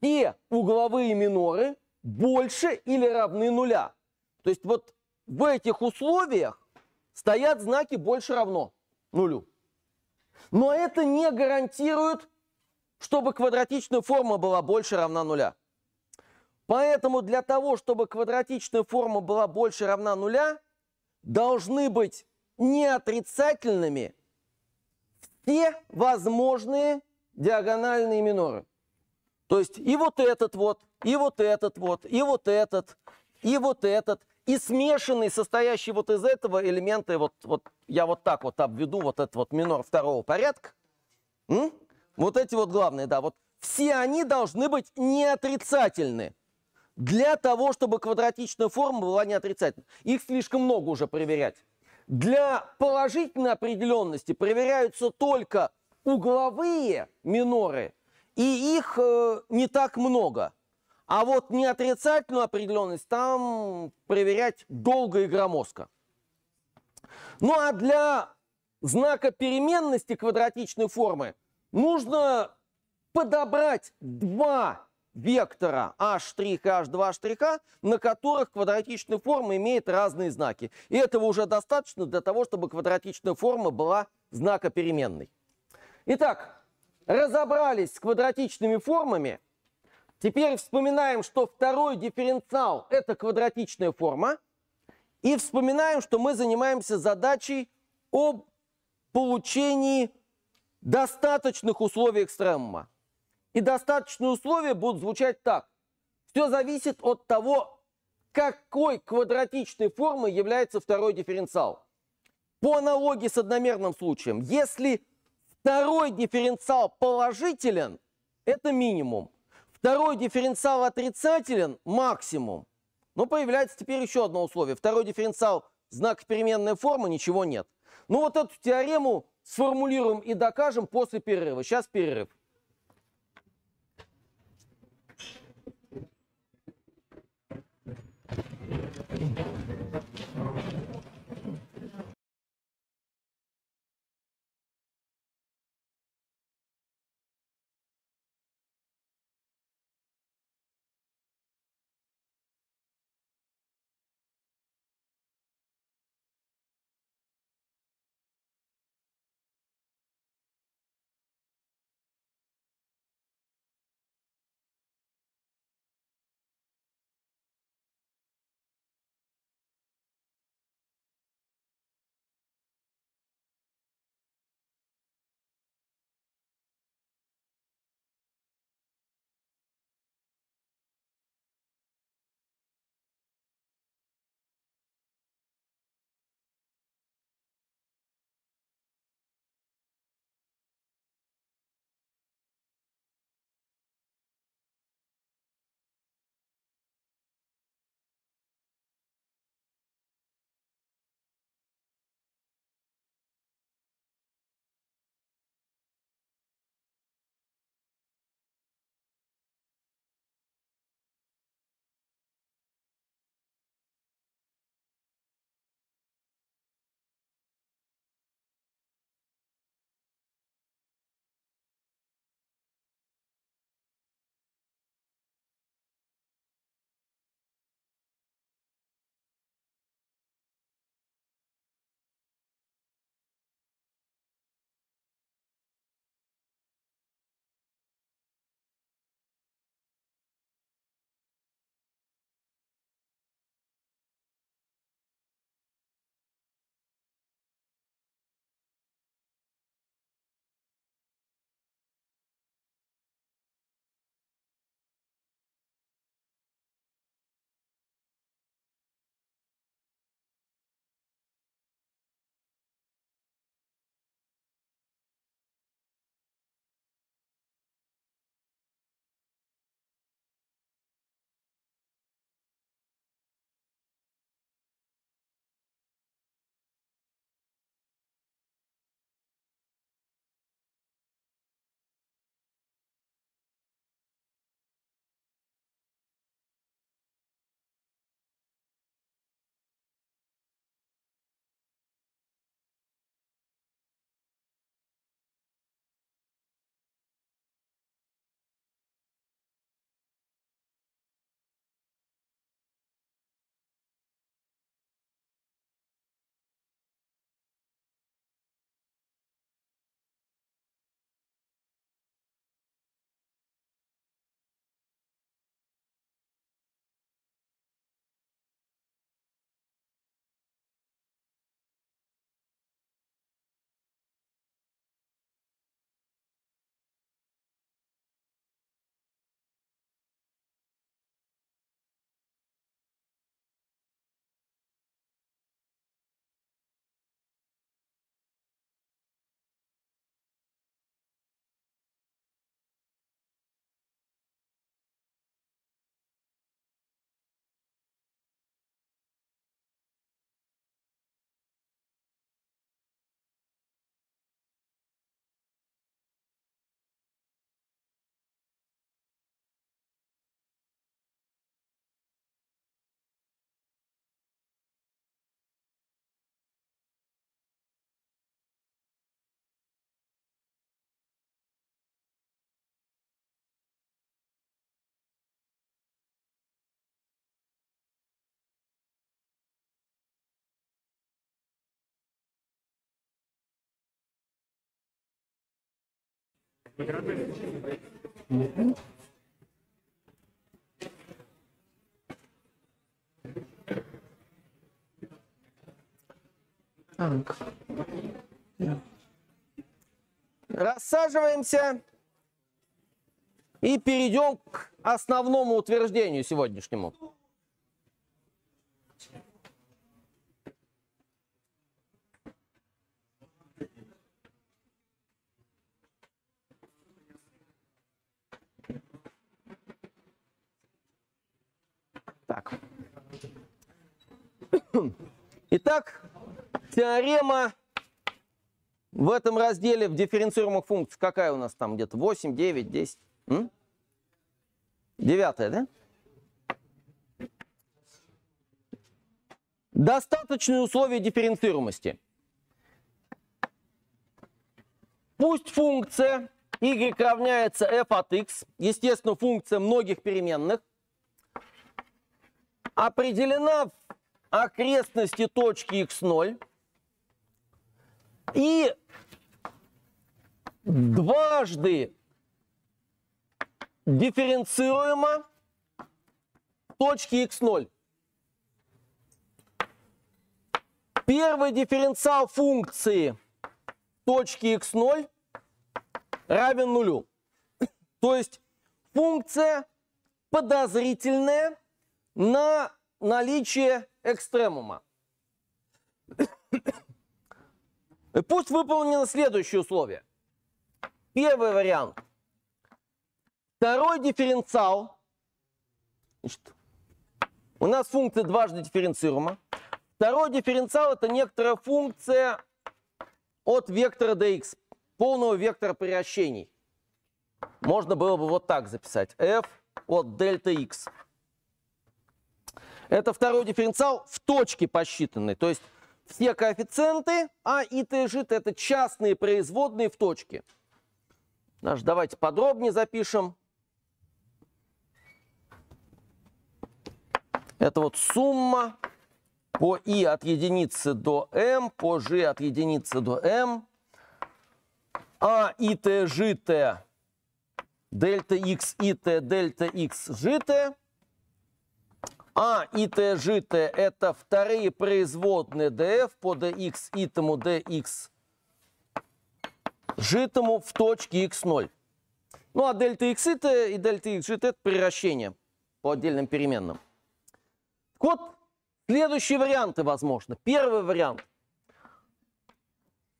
Все угловые миноры больше или равны нуля. То есть вот в этих условиях стоят знаки больше равно нулю. Но это не гарантирует чтобы квадратичная форма была больше равна нуля. Поэтому для того, чтобы квадратичная форма была больше равна нуля, должны быть неотрицательными все возможные диагональные миноры. То есть и вот этот вот, и вот этот вот, и вот этот, и вот этот, и смешанный, состоящий вот из этого элемента, вот, вот я вот так вот обведу вот этот вот минор второго порядка. М? Вот эти вот главные, да, вот все они должны быть неотрицательны для того, чтобы квадратичная форма была неотрицательной. Их слишком много уже проверять. Для положительной определенности проверяются только угловые миноры, и их э, не так много. А вот неотрицательную определенность там проверять долго и громоздко. Ну а для знака переменности квадратичной формы – нужно подобрать два вектора а h' и h2', а на которых квадратичная форма имеет разные знаки. И этого уже достаточно для того, чтобы квадратичная форма была знакопеременной. Итак, разобрались с квадратичными формами. Теперь вспоминаем, что второй дифференциал – это квадратичная форма. И вспоминаем, что мы занимаемся задачей об получении достаточных условий экстремума. И достаточные условия будут звучать так. Все зависит от того, какой квадратичной формы является второй дифференциал. По аналогии с одномерным случаем, если второй дифференциал положителен, это минимум. Второй дифференциал отрицателен – максимум. Но появляется теперь еще одно условие. Второй дифференциал – знак переменной формы, ничего нет. Ну вот эту теорему сформулируем и докажем после перерыва. Сейчас перерыв. Thank you. Так. Рассаживаемся и перейдем к основному утверждению сегодняшнему. Итак, теорема в этом разделе в дифференцируемых функциях. Какая у нас там где-то? 8, 9, 10? М? Девятая, да? Достаточные условия дифференцируемости. Пусть функция y равняется f от x, естественно, функция многих переменных, определена в окрестности точки x0 и дважды дифференцируемо точки x0. Первый дифференциал функции точки x0 равен нулю. То есть функция подозрительная на наличие экстремума. И пусть выполнены следующие условия. Первый вариант. Второй дифференциал. Значит, у нас функция дважды дифференцируема. Второй дифференциал это некоторая функция от вектора dx, полного вектора превращений. Можно было бы вот так записать. f от дельта x. Это второй дифференциал в точке посчитанный. То есть все коэффициенты А и Т ж т это частные производные в точке. Даже давайте подробнее запишем. Это вот сумма по И от единицы до М, по G от единицы до М. А и Т ж т дельта Х и Т дельта Х житая. А и Т, Т – это вторые производные ДФ по ДХ, тому ДХ, Житому в точке Х0. Ну а дельта Х и Т и дельта Х, это превращение по отдельным переменным. вот, следующие варианты возможно. Первый вариант.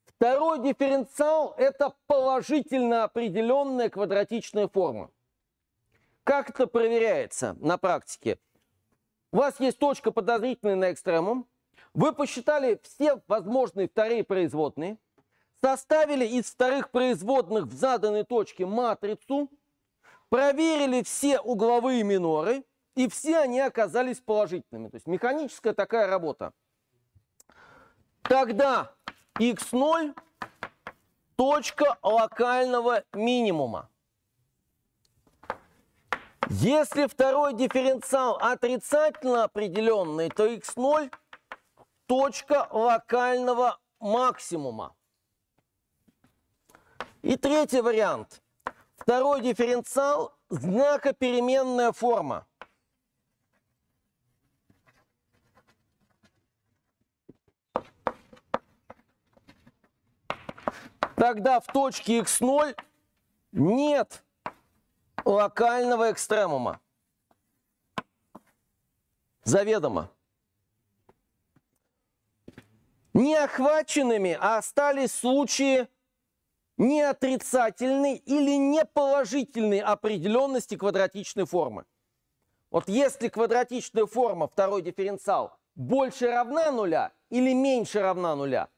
Второй дифференциал – это положительно определенная квадратичная форма. Как это проверяется на практике? у вас есть точка подозрительная на экстремум, вы посчитали все возможные вторые производные, составили из вторых производных в заданной точке матрицу, проверили все угловые миноры, и все они оказались положительными. То есть механическая такая работа. Тогда x0 точка локального минимума. Если второй дифференциал отрицательно определенный, то x0 точка локального максимума. И третий вариант. Второй дифференциал знакопеременная форма. Тогда в точке x0 нет локального экстремума. Заведомо. Не охваченными а остались случаи неотрицательной или неположительной определенности квадратичной формы. Вот если квадратичная форма, второй дифференциал, больше равна нуля или меньше равна нуля,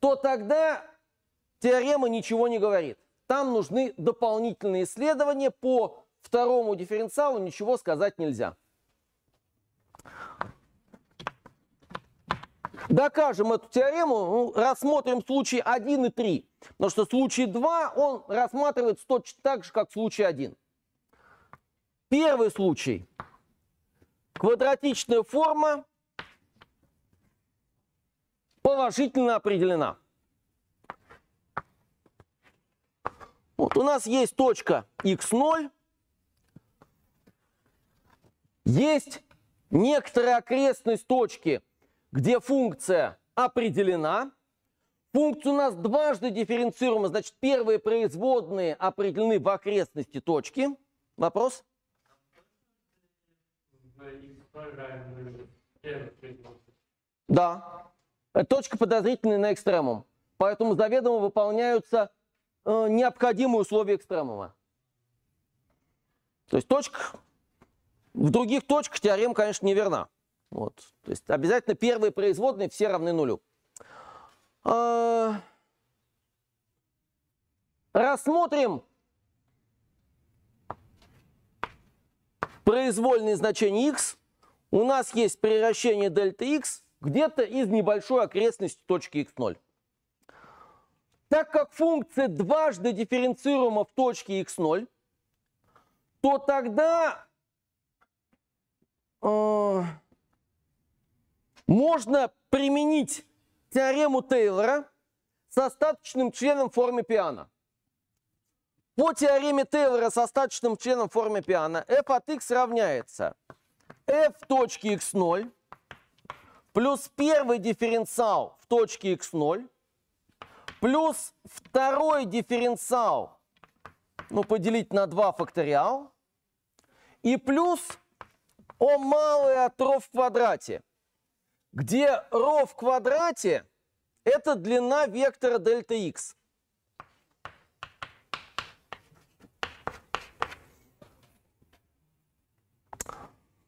то тогда теорема ничего не говорит. Там нужны дополнительные исследования. По второму дифференциалу ничего сказать нельзя. Докажем эту теорему, ну, рассмотрим случаи 1 и 3. Потому что случай 2, он рассматривается точно так же, как случай 1. Первый случай. Квадратичная форма положительно определена. Вот у нас есть точка x0, есть некоторая окрестность точки, где функция определена. Функцию у нас дважды дифференцируема, значит, первые производные определены в окрестности точки. Вопрос? Да. Точка подозрительная на экстремум. Поэтому заведомо выполняются Э, необходимые условия экстремума. То есть точка, в других точках теорема, конечно, неверна, Вот. То есть обязательно первые производные все равны нулю. А, рассмотрим произвольные значения x. У нас есть превращение дельта x где-то из небольшой окрестности точки x0. Так как функция дважды дифференцируема в точке x0, то тогда э, можно применить теорему Тейлора с остаточным членом в форме пиано. По теореме Тейлора с остаточным членом в форме пиано f от x равняется f в точке x0 плюс первый дифференциал в точке x0 Плюс второй дифференциал, ну, поделить на 2 факториал. И плюс О малое от ρ в квадрате, где ρ в квадрате – это длина вектора дельта х.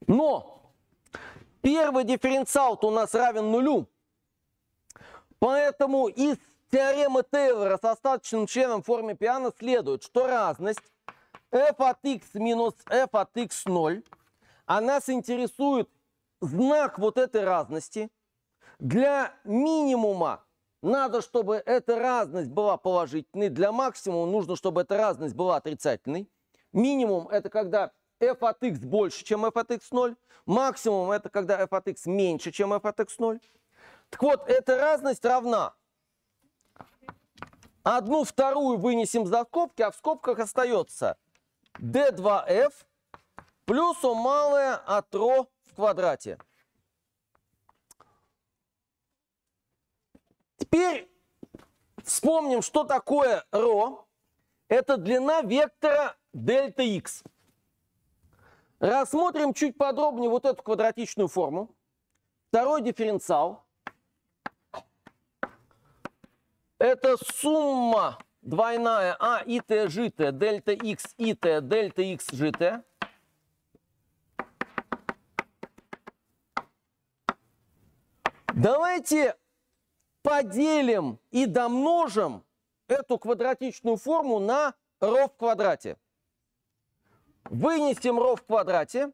Но первый дифференциал у нас равен нулю. Поэтому из Теорема Тейлора с остаточным членом в форме пиано следует, что разность f от x минус f от x 0, а нас интересует знак вот этой разности. Для минимума надо, чтобы эта разность была положительной, для максимума нужно, чтобы эта разность была отрицательной. Минимум – это когда f от x больше, чем f от x 0. Максимум – это когда f от x меньше, чем f от x 0. Так вот, эта разность равна Одну вторую вынесем за скобки, а в скобках остается d2f плюс у малое от ро в квадрате. Теперь вспомним, что такое ро. Это длина вектора дельта x. Рассмотрим чуть подробнее вот эту квадратичную форму. Второй дифференциал. Это сумма двойная А и Т житая, дельта Х и Т, дельта Х житая. Давайте поделим и домножим эту квадратичную форму на ρ в квадрате. Вынесем ρ в квадрате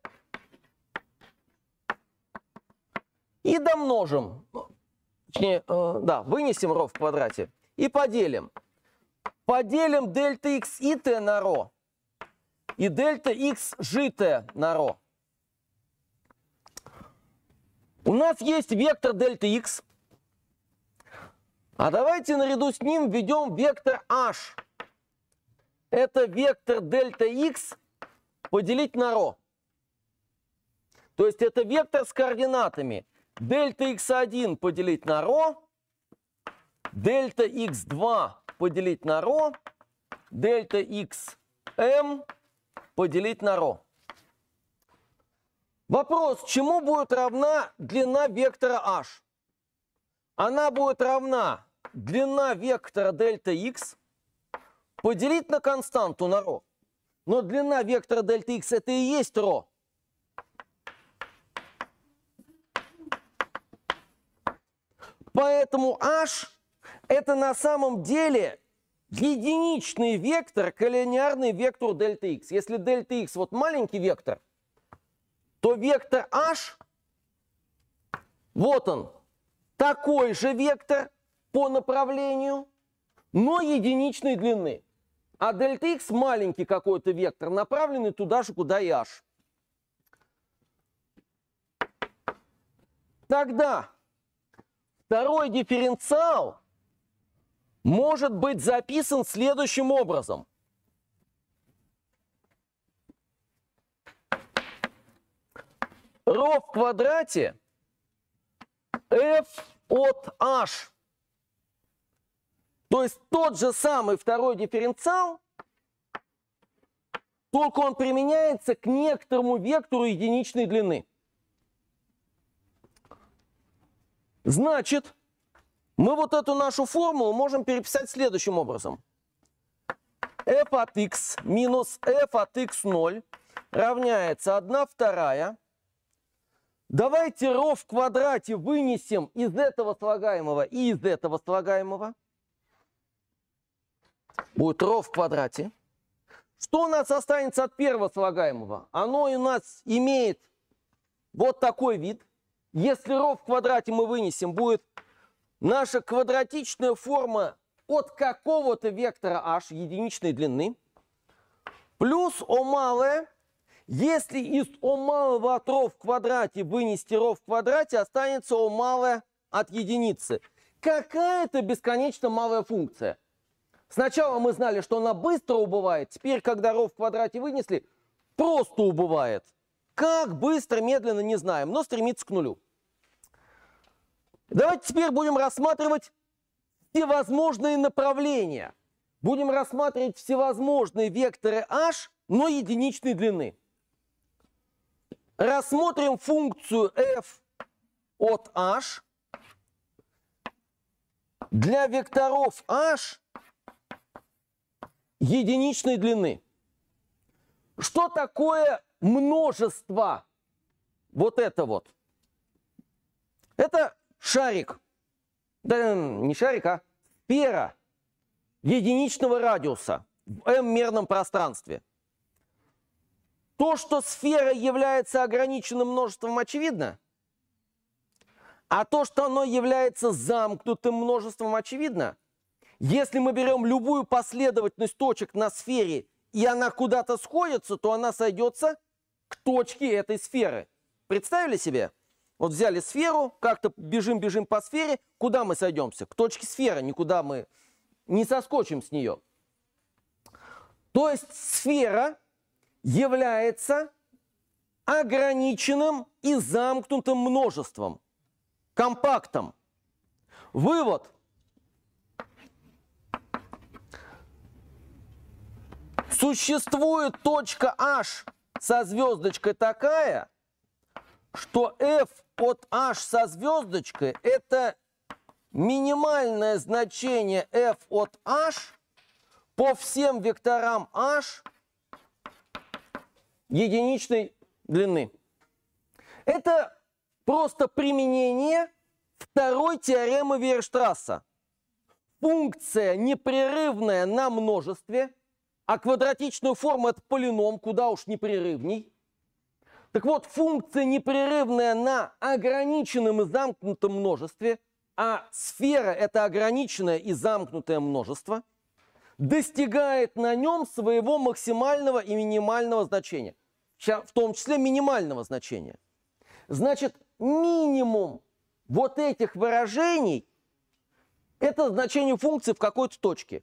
и домножим. Точнее, э, да, вынесем ρ в квадрате и поделим. Поделим дельта x и t на ро и дельта x житая на ро. У нас есть вектор дельта x. А давайте наряду с ним введем вектор h. Это вектор дельта x поделить на ро. То есть это вектор с координатами. Дельта x1 поделить на ро Дельта x2 поделить на ро, дельта xm поделить на ро. Вопрос, чему будет равна длина вектора h? Она будет равна длина вектора дельта x поделить на константу на ро. Но длина вектора дельта x это и есть ро. Поэтому h это на самом деле единичный вектор, коллинеарный вектор дельта х. Если дельта х вот маленький вектор, то вектор h, вот он, такой же вектор по направлению, но единичной длины. А дельта х маленький какой-то вектор, направленный туда же, куда и h. Тогда второй дифференциал может быть записан следующим образом. ρ в квадрате f от h. То есть тот же самый второй дифференциал, только он применяется к некоторому вектору единичной длины. Значит, мы вот эту нашу формулу можем переписать следующим образом. f от x минус f от x0 равняется 1 вторая. Давайте ρ в квадрате вынесем из этого слагаемого и из этого слагаемого. Будет ρ в квадрате. Что у нас останется от первого слагаемого? Оно у нас имеет вот такой вид. Если ρ в квадрате мы вынесем, будет Наша квадратичная форма от какого-то вектора h единичной длины плюс О малое. Если из О малого от Ро в квадрате вынести Ро в квадрате, останется О малое от единицы. Какая-то бесконечно малая функция. Сначала мы знали, что она быстро убывает. Теперь, когда Ро в квадрате вынесли, просто убывает. Как быстро, медленно, не знаем, но стремится к нулю. Давайте теперь будем рассматривать всевозможные направления. Будем рассматривать всевозможные векторы h, но единичной длины. Рассмотрим функцию f от h. Для векторов h единичной длины. Что такое множество? Вот это вот. Это шарик, да не шарик, а пера единичного радиуса в m-мерном пространстве. То, что сфера является ограниченным множеством, очевидно. А то, что оно является замкнутым множеством, очевидно. Если мы берем любую последовательность точек на сфере, и она куда-то сходится, то она сойдется к точке этой сферы. Представили себе? Вот взяли сферу, как-то бежим-бежим по сфере. Куда мы сойдемся? К точке сферы, никуда мы не соскочим с нее. То есть сфера является ограниченным и замкнутым множеством, компактом. Вывод. Существует точка H со звездочкой такая, что f от H со звездочкой – это минимальное значение f от h по всем векторам h единичной длины. Это просто применение второй теоремы Вейерштрасса. Функция непрерывная на множестве, а квадратичную форму это полином, куда уж непрерывней. Так вот, функция непрерывная на ограниченном и замкнутом множестве, а сфера – это ограниченное и замкнутое множество, достигает на нем своего максимального и минимального значения, в том числе минимального значения. Значит, минимум вот этих выражений – это значение функции в какой-то точке.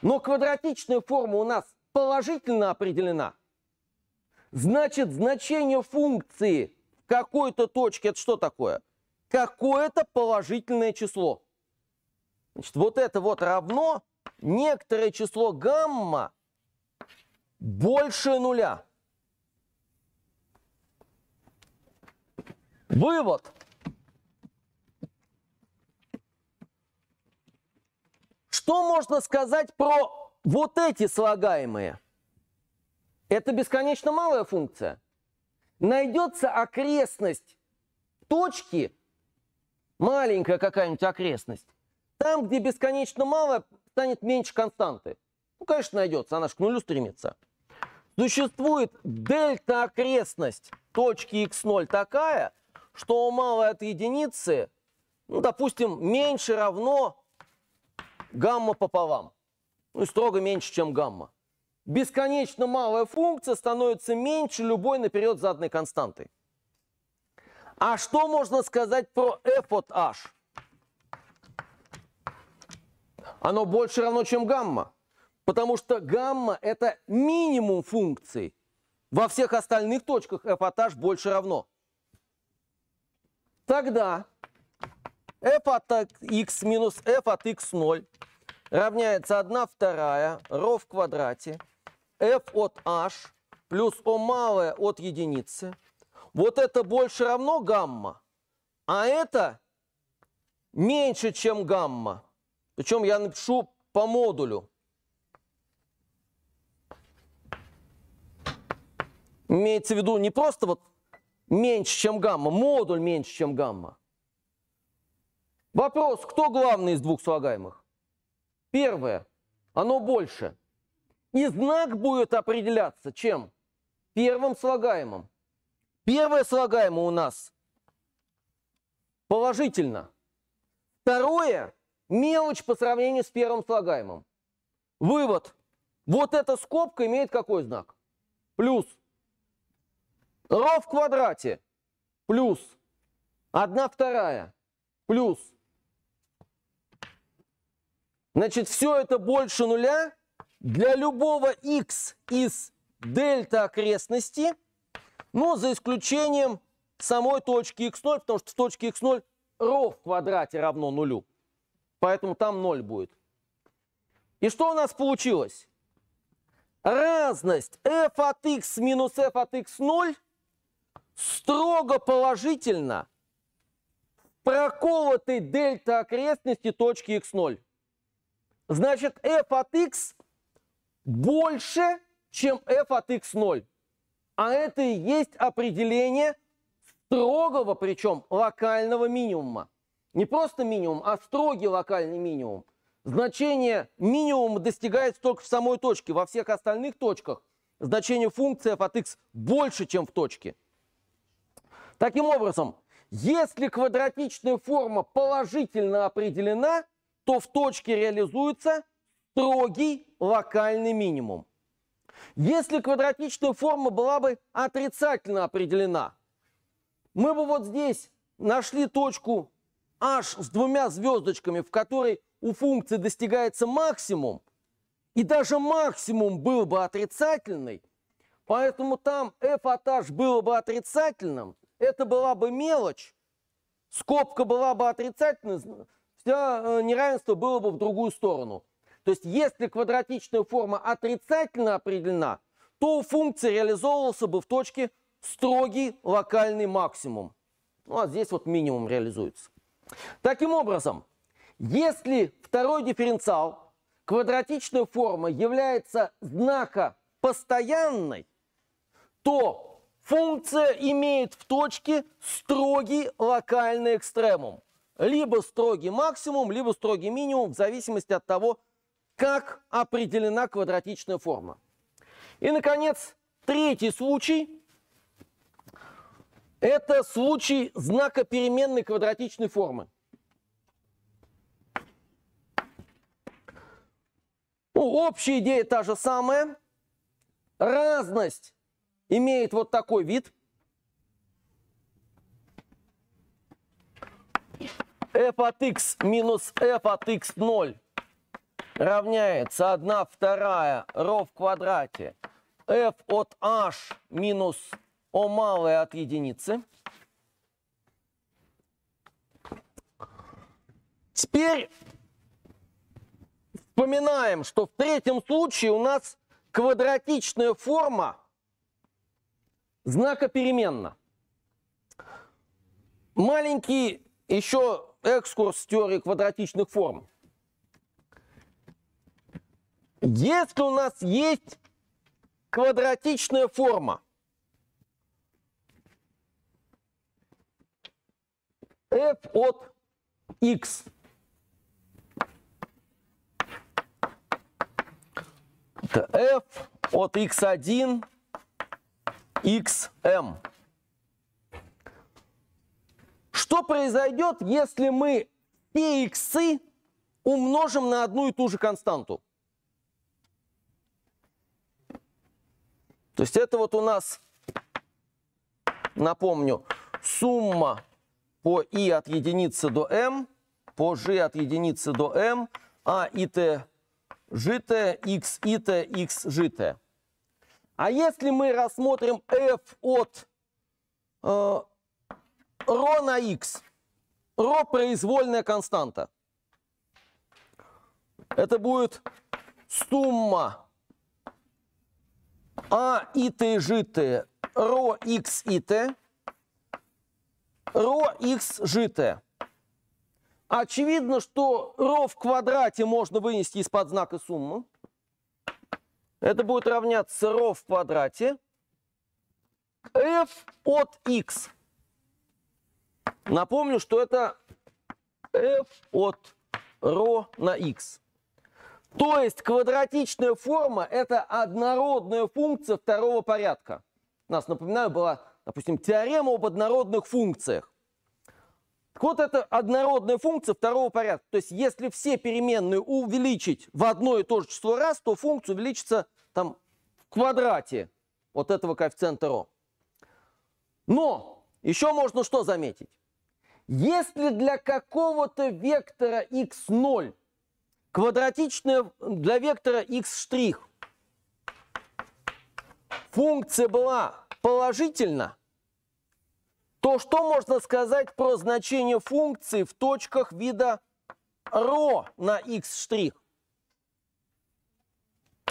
Но квадратичная форма у нас положительно определена – Значит, значение функции в какой-то точке, это что такое? Какое-то положительное число. Значит, вот это вот равно некоторое число гамма больше нуля. Вывод. Что можно сказать про вот эти слагаемые? Это бесконечно малая функция. Найдется окрестность точки, маленькая какая-нибудь окрестность, там, где бесконечно малая, станет меньше константы. Ну, конечно, найдется, она же к нулю стремится. Существует дельта-окрестность точки x0 такая, что у малой от единицы, ну, допустим, меньше равно гамма пополам. Ну, и строго меньше, чем гамма бесконечно малая функция становится меньше любой наперед заданной константы. А что можно сказать про f от h? Оно больше равно, чем гамма. Потому что гамма – это минимум функций. Во всех остальных точках f от h больше равно. Тогда f от x минус f от x0 равняется 1 вторая ро в квадрате – f от h плюс o малое от единицы. Вот это больше равно гамма, а это меньше, чем гамма. Причем я напишу по модулю. Имеется в виду не просто вот меньше, чем гамма, модуль меньше, чем гамма. Вопрос, кто главный из двух слагаемых? Первое, оно больше – и знак будет определяться чем? Первым слагаемым. Первое слагаемое у нас положительно. Второе – мелочь по сравнению с первым слагаемым. Вывод. Вот эта скобка имеет какой знак? Плюс. Ро в квадрате. Плюс. Одна вторая. Плюс. Значит, все это больше нуля для любого x из дельта окрестности, но ну, за исключением самой точки x0, потому что в точке x0 ρ в квадрате равно нулю. Поэтому там 0 будет. И что у нас получилось? Разность f от x минус f от x0 строго положительно в проколотой дельта окрестности точки x0. Значит, f от x – больше, чем f от x0. А это и есть определение строгого, причем локального минимума. Не просто минимум, а строгий локальный минимум. Значение минимума достигается только в самой точке. Во всех остальных точках значение функции f от x больше, чем в точке. Таким образом, если квадратичная форма положительно определена, то в точке реализуется строгий локальный минимум. Если квадратичная форма была бы отрицательно определена, мы бы вот здесь нашли точку h с двумя звездочками, в которой у функции достигается максимум, и даже максимум был бы отрицательный, поэтому там f от h было бы отрицательным, это была бы мелочь, скобка была бы отрицательной, вся э, неравенство было бы в другую сторону. То есть если квадратичная форма отрицательно определена, то у функции реализовывался бы в точке строгий локальный максимум. Ну а здесь вот минимум реализуется. Таким образом, если второй дифференциал квадратичной формы является знака постоянной, то функция имеет в точке строгий локальный экстремум. Либо строгий максимум, либо строгий минимум, в зависимости от того, как определена квадратичная форма. И, наконец, третий случай – это случай знака переменной квадратичной формы. Ну, общая идея та же самая. Разность имеет вот такой вид. f от x минус f от x0 равняется 1 вторая ро в квадрате f от h минус о малое от единицы. Теперь вспоминаем, что в третьем случае у нас квадратичная форма знакопеременна. Маленький еще экскурс теории квадратичных форм. Если у нас есть квадратичная форма, f от x, это f от x1, xm. Что произойдет, если мы все иксы умножим на одну и ту же константу? То есть это вот у нас, напомню, сумма по i от единицы до m, по g от единицы до m, а и t житое, x и t, x житое. А если мы рассмотрим f от э, ρ на x, ρ произвольная константа, это будет сумма а іти жити ро х и т Ро х жите. Очевидно, что ро в квадрате можно вынести из-под знака суммы. Это будет равняться ро в квадрате f от х Напомню, что это f от ро на х то есть квадратичная форма – это однородная функция второго порядка. У нас, напоминаю, была, допустим, теорема об однородных функциях. Так вот, это однородная функция второго порядка. То есть, если все переменные увеличить в одно и то же число раз, то функция увеличится там, в квадрате вот этого коэффициента ρ. Но еще можно что заметить? Если для какого-то вектора x0 квадратичная для вектора x'. Функция была положительна. То что можно сказать про значение функции в точках вида ро на x'?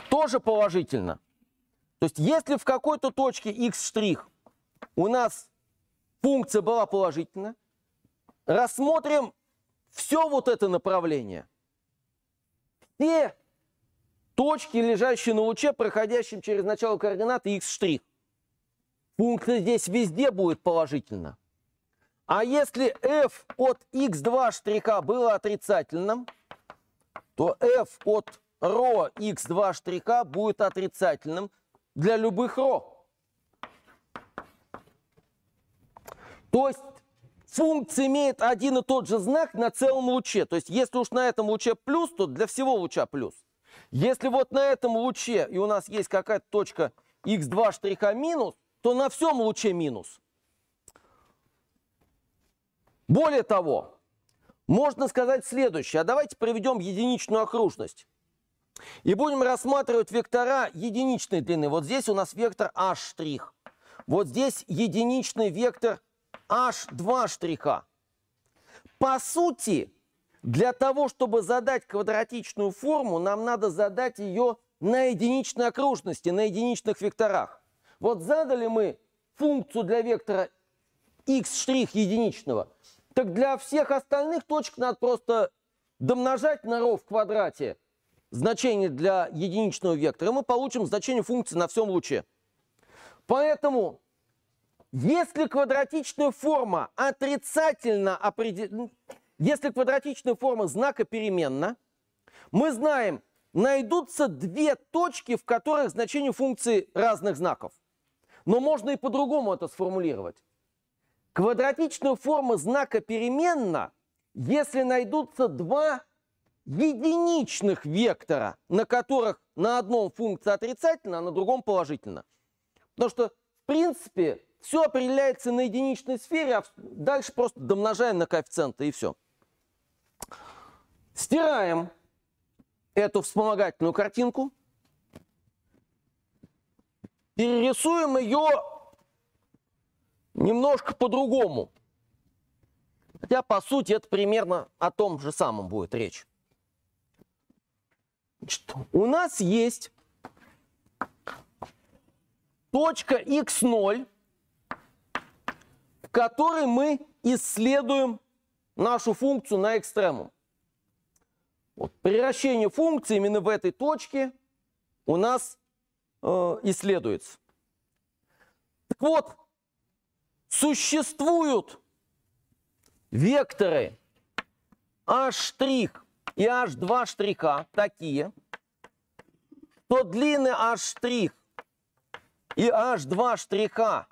Тоже положительно. То есть если в какой-то точке x' у нас функция была положительна, рассмотрим все вот это направление – все точки, лежащие на луче, проходящем через начало координаты x'. Функция здесь везде будет положительна. А если f от x2 штриха было отрицательным, то f от ро x2 штриха будет отрицательным для любых ро То есть функция имеет один и тот же знак на целом луче. То есть, если уж на этом луче плюс, то для всего луча плюс. Если вот на этом луче и у нас есть какая-то точка x2 штриха минус, то на всем луче минус. Более того, можно сказать следующее. А давайте проведем единичную окружность. И будем рассматривать вектора единичной длины. Вот здесь у нас вектор h'. Вот здесь единичный вектор Аж два штриха. По сути, для того, чтобы задать квадратичную форму, нам надо задать ее на единичной окружности, на единичных векторах. Вот задали мы функцию для вектора x' единичного, так для всех остальных точек надо просто домножать на ρ в квадрате значение для единичного вектора, и мы получим значение функции на всем луче. Поэтому если квадратичная форма отрицательно определена, если квадратичная форма знака переменна, мы знаем, найдутся две точки, в которых значение функции разных знаков. Но можно и по-другому это сформулировать. Квадратичная форма знака переменна, если найдутся два единичных вектора, на которых на одном функция отрицательна, а на другом положительна. Потому что, в принципе, все определяется на единичной сфере, а дальше просто домножаем на коэффициенты и все. Стираем эту вспомогательную картинку. Перерисуем ее немножко по-другому. Хотя, по сути, это примерно о том же самом будет речь. Значит, у нас есть точка x0, которой мы исследуем нашу функцию на экстремум. Вот, превращение функции именно в этой точке у нас э, исследуется. Так вот, существуют векторы h' и h2' штриха такие, то длины h' и h2' штриха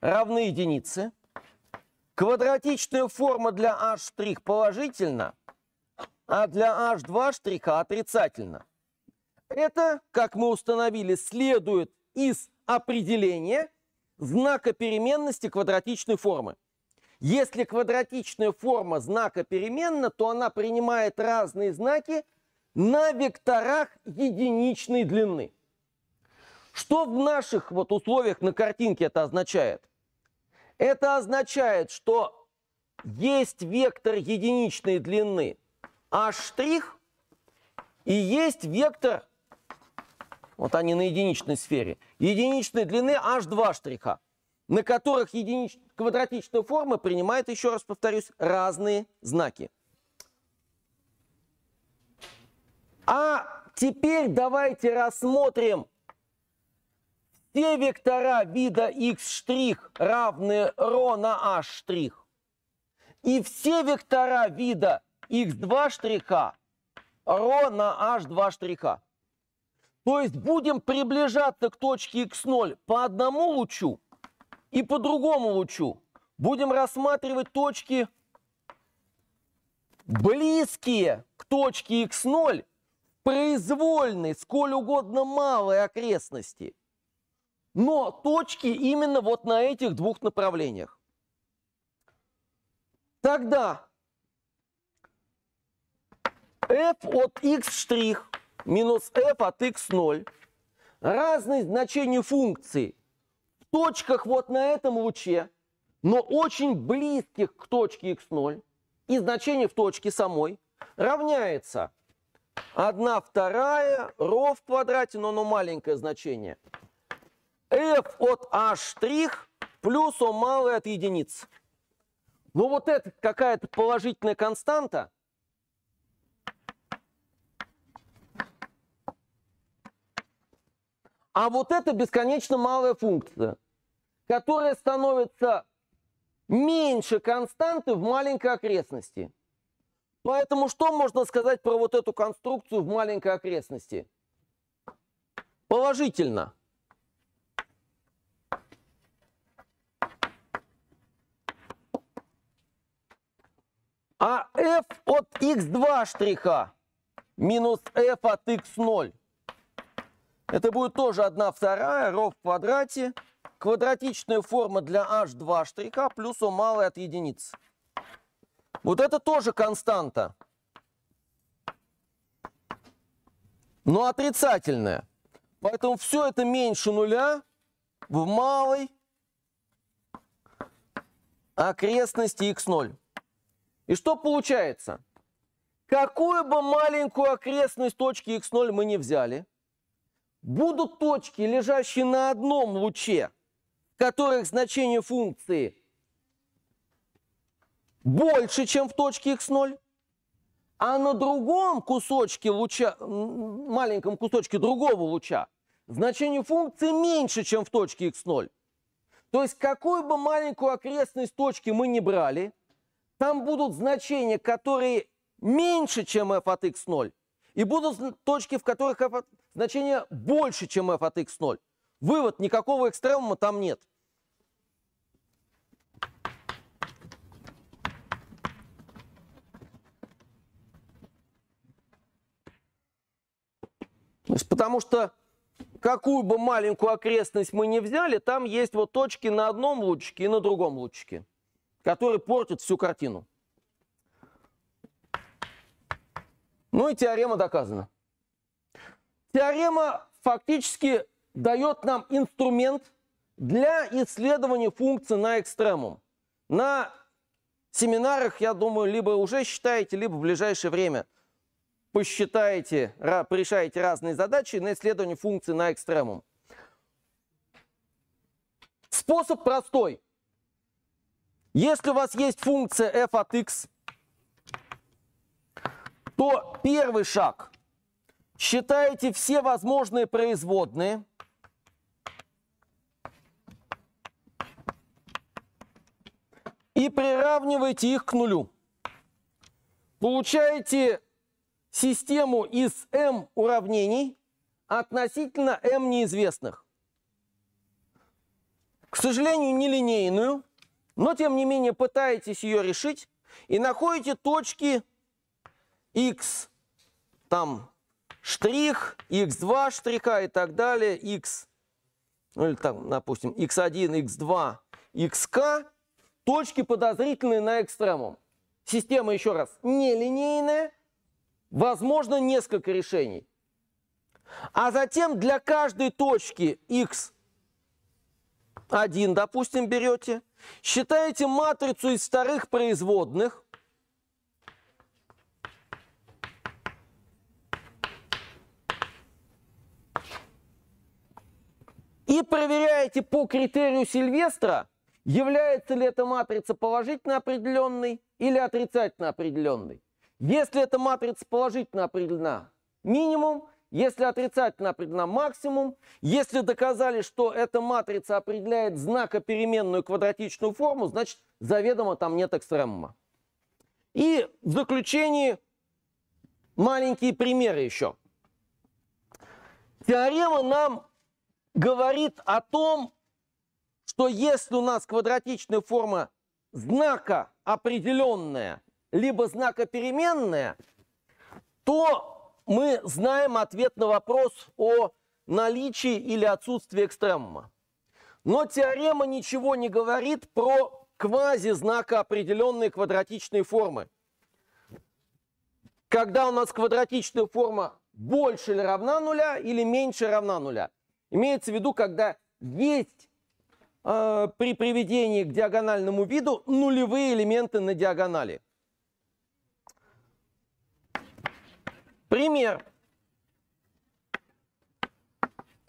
равны единице. Квадратичная форма для h' положительно, а для h2' штриха отрицательна. Это, как мы установили, следует из определения знака переменности квадратичной формы. Если квадратичная форма знака переменна, то она принимает разные знаки на векторах единичной длины. Что в наших вот условиях на картинке это означает? Это означает, что есть вектор единичной длины А' и есть вектор, вот они на единичной сфере, единичной длины H2 штриха, на которых единич... квадратичная форма принимает, еще раз повторюсь, разные знаки. А теперь давайте рассмотрим все вектора вида x' равны ρ на h'. А и все вектора вида x2' штриха ρ на h2 штриха. То есть будем приближаться к точке x0 по одному лучу и по другому лучу. Будем рассматривать точки, близкие к точке x0, произвольной, сколь угодно малой окрестности. Но точки именно вот на этих двух направлениях. Тогда f от x' штрих минус f от x0 разные значения функции в точках вот на этом луче, но очень близких к точке x0 и значение в точке самой равняется 1 вторая ро в квадрате, но оно маленькое значение – f от a' плюс о малое от единиц. Ну вот это какая-то положительная константа. А вот это бесконечно малая функция, которая становится меньше константы в маленькой окрестности. Поэтому что можно сказать про вот эту конструкцию в маленькой окрестности? Положительно. А f от x2 штриха минус f от x0. Это будет тоже 1 вторая, ро в квадрате. Квадратичная форма для h2 штриха плюс о малой от единицы. Вот это тоже константа. Но отрицательная. Поэтому все это меньше нуля в малой окрестности x0. И что получается? Какую бы маленькую окрестность точки x0 мы не взяли, будут точки, лежащие на одном луче, в которых значение функции больше, чем в точке x0, а на другом кусочке луча, маленьком кусочке другого луча, значение функции меньше, чем в точке x0. То есть какую бы маленькую окрестность точки мы не брали, там будут значения, которые меньше, чем f от x0, и будут точки, в которых f от... значения больше, чем f от x0. Вывод, никакого экстремума там нет. Потому что какую бы маленькую окрестность мы ни взяли, там есть вот точки на одном лучике и на другом лучике который портит всю картину. Ну и теорема доказана. Теорема фактически дает нам инструмент для исследования функции на экстремум. На семинарах, я думаю, либо уже считаете, либо в ближайшее время посчитаете, решаете разные задачи на исследование функции на экстремум. Способ простой – если у вас есть функция f от x, то первый шаг. Считаете все возможные производные. И приравниваете их к нулю. Получаете систему из m уравнений относительно m неизвестных. К сожалению, нелинейную но тем не менее пытаетесь ее решить и находите точки x, там штрих, x2 штриха и так далее, x, ну или там, допустим, x1, x2, xk, точки подозрительные на экстремум. Система, еще раз, нелинейная, возможно, несколько решений. А затем для каждой точки x1, допустим, берете, Считаете матрицу из вторых производных. И проверяете по критерию Сильвестра, является ли эта матрица положительно определенной или отрицательно определенной. Если эта матрица положительно определена минимум, если отрицательно определена максимум, если доказали, что эта матрица определяет знакопеременную квадратичную форму, значит, заведомо там нет экстремума. И в заключении маленькие примеры еще. Теорема нам говорит о том, что если у нас квадратичная форма знака определенная, либо знакопеременная, то мы знаем ответ на вопрос о наличии или отсутствии экстремума. Но теорема ничего не говорит про квази-знака определенной квадратичной формы. Когда у нас квадратичная форма больше или равна нуля, или меньше равна нуля. Имеется в виду, когда есть э, при приведении к диагональному виду нулевые элементы на диагонали. Пример.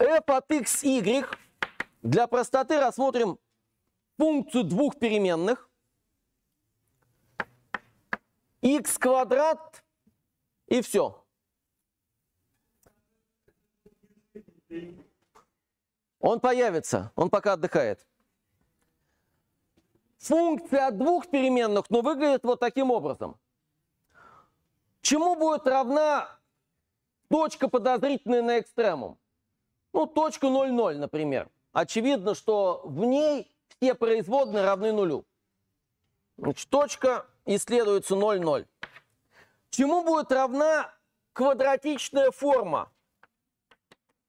f э от x, y. Для простоты рассмотрим функцию двух переменных. x квадрат и все. Он появится, он пока отдыхает. Функция от двух переменных, но ну, выглядит вот таким образом. Чему будет равна Точка подозрительная на экстремум. Ну, точка 0,0, например. Очевидно, что в ней все производные равны нулю. Значит, точка исследуется 0,0. Чему будет равна квадратичная форма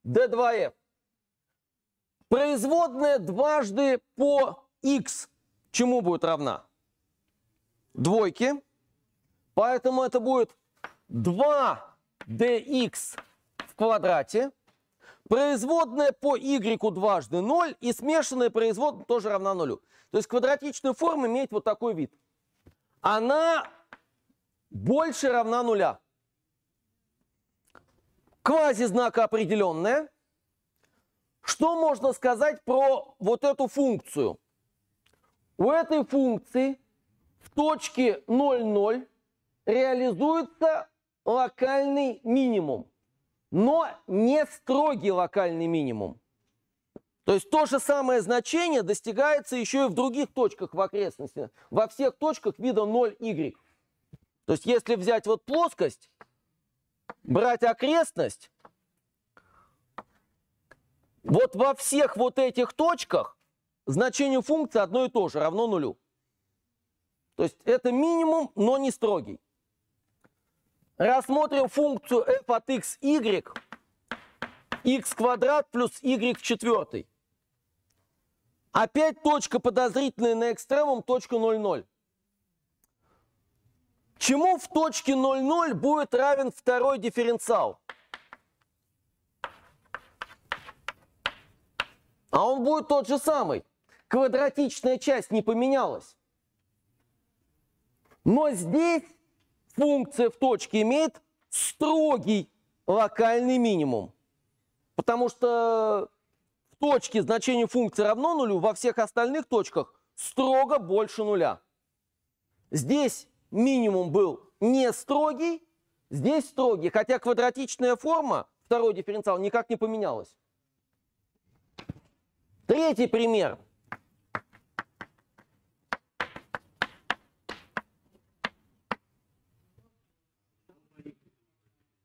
D2F? Производная дважды по x чему будет равна? Двойке. Поэтому это будет 2 dx в квадрате, производная по y дважды 0 и смешанная производная тоже равна нулю. То есть квадратичная форма имеет вот такой вид. Она больше равна нуля. Квази-знак определенная. Что можно сказать про вот эту функцию? У этой функции в точке 0,0 реализуется локальный минимум, но не строгий локальный минимум. То есть то же самое значение достигается еще и в других точках в окрестности, во всех точках вида 0y. То есть если взять вот плоскость, брать окрестность, вот во всех вот этих точках значение функции одно и то же, равно нулю. То есть это минимум, но не строгий. Рассмотрим функцию f от x, y, x квадрат плюс y в четвертой. Опять точка подозрительная на экстремум, точка 0,0. Чему в точке 0,0 будет равен второй дифференциал? А он будет тот же самый. Квадратичная часть не поменялась. Но здесь функция в точке имеет строгий локальный минимум. Потому что в точке значение функции равно нулю, во всех остальных точках строго больше нуля. Здесь минимум был не строгий, здесь строгий, хотя квадратичная форма второй дифференциал никак не поменялась. Третий пример –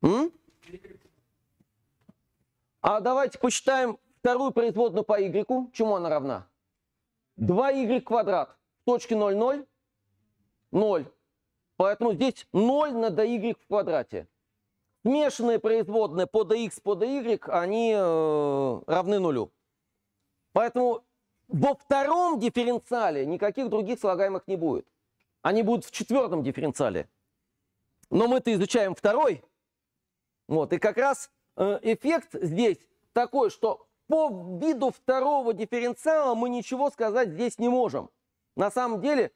М? А давайте посчитаем вторую производную по y. Чему она равна? 2y квадрат в точке 0, 0, 0. Поэтому здесь 0 на dy в квадрате. Смешанные производные по dx, по dy, они э, равны нулю. Поэтому во втором дифференциале никаких других слагаемых не будет. Они будут в четвертом дифференциале. Но мы-то изучаем второй вот. И как раз э, эффект здесь такой, что по виду второго дифференциала мы ничего сказать здесь не можем. На самом деле,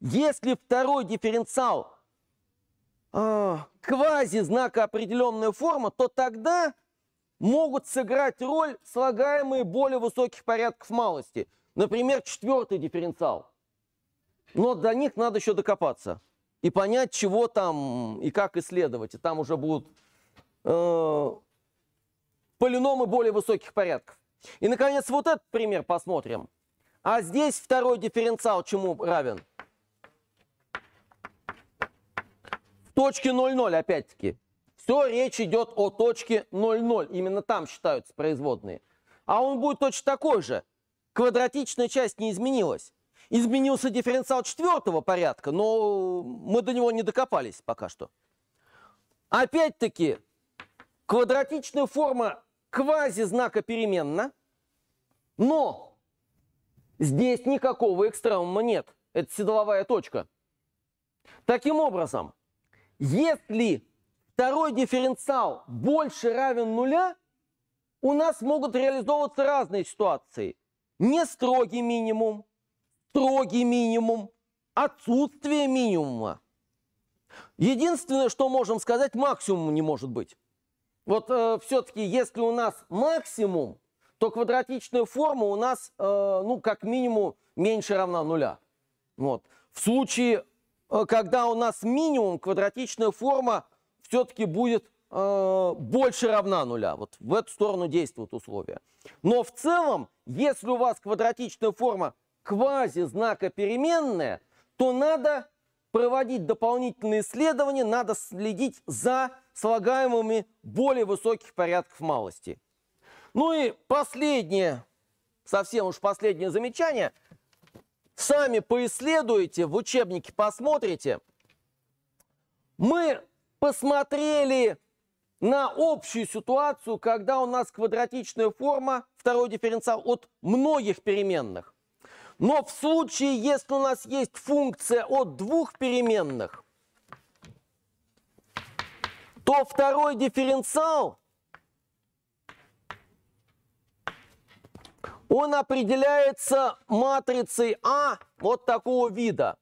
если второй дифференциал э, а, квази знакоопределенная форма, то тогда могут сыграть роль слагаемые более высоких порядков малости. Например, четвертый дифференциал. Но до них надо еще докопаться и понять, чего там и как исследовать. И там уже будут э, полиномы более высоких порядков. И, наконец, вот этот пример посмотрим. А здесь второй дифференциал чему равен? В точке 0,0 опять-таки. Все речь идет о точке 0,0. Именно там считаются производные. А он будет точно такой же. Квадратичная часть не изменилась. Изменился дифференциал четвертого порядка, но мы до него не докопались пока что. Опять-таки, Квадратичная форма квази переменна, но здесь никакого экстремума нет. Это седловая точка. Таким образом, если второй дифференциал больше равен нуля, у нас могут реализовываться разные ситуации. Не строгий минимум, строгий минимум, отсутствие минимума. Единственное, что можем сказать, максимум не может быть. Вот э, все-таки, если у нас максимум, то квадратичная форма у нас, э, ну, как минимум, меньше равна нуля. Вот. В случае, э, когда у нас минимум, квадратичная форма все-таки будет э, больше равна нуля. Вот в эту сторону действуют условия. Но в целом, если у вас квадратичная форма квази-знака то надо проводить дополнительные исследования, надо следить за слагаемыми более высоких порядков малости. Ну и последнее, совсем уж последнее замечание. Сами поисследуйте, в учебнике посмотрите. Мы посмотрели на общую ситуацию, когда у нас квадратичная форма, второй дифференциал от многих переменных. Но в случае, если у нас есть функция от двух переменных, то второй дифференциал, он определяется матрицей А вот такого вида.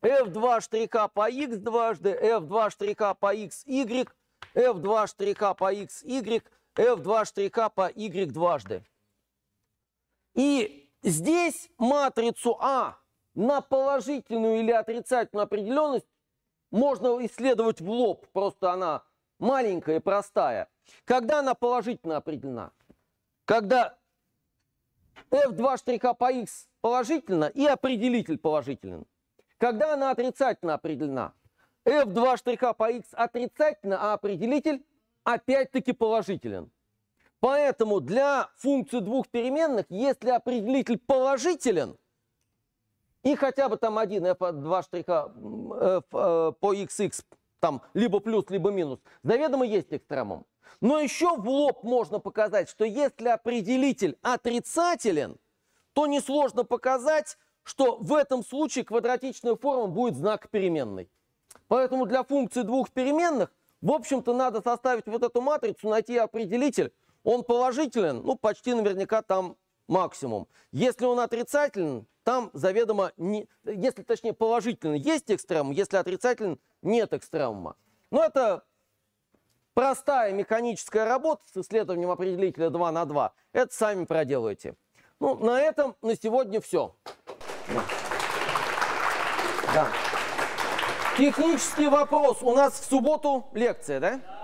F2 штрика по x дважды, F2 штрика по x y, F2 штрика по x y, F2 штрика по y дважды. И здесь матрицу А на положительную или отрицательную определенность можно исследовать в лоб. Просто она маленькая простая, когда она положительно определена? Когда f2 штриха по x положительно и определитель положителен. Когда она отрицательно определена? f2 штриха по x отрицательно, а определитель опять-таки положителен. Поэтому для функции двух переменных, если определитель положителен, и хотя бы там один f2 штриха э, по xx там либо плюс, либо минус, заведомо есть экстремум. Но еще в лоб можно показать, что если определитель отрицателен, то несложно показать, что в этом случае квадратичная форма будет знак переменной. Поэтому для функции двух переменных, в общем-то, надо составить вот эту матрицу, найти определитель. Он положителен, ну, почти наверняка там максимум. Если он отрицателен, там заведомо, не, если точнее положительно есть экстремум, если отрицателен, нет экстремума. Но это простая механическая работа с исследованием определителя 2 на 2. Это сами проделайте. Ну, на этом на сегодня все. Да. Технический вопрос. У нас в субботу лекция, да? Да.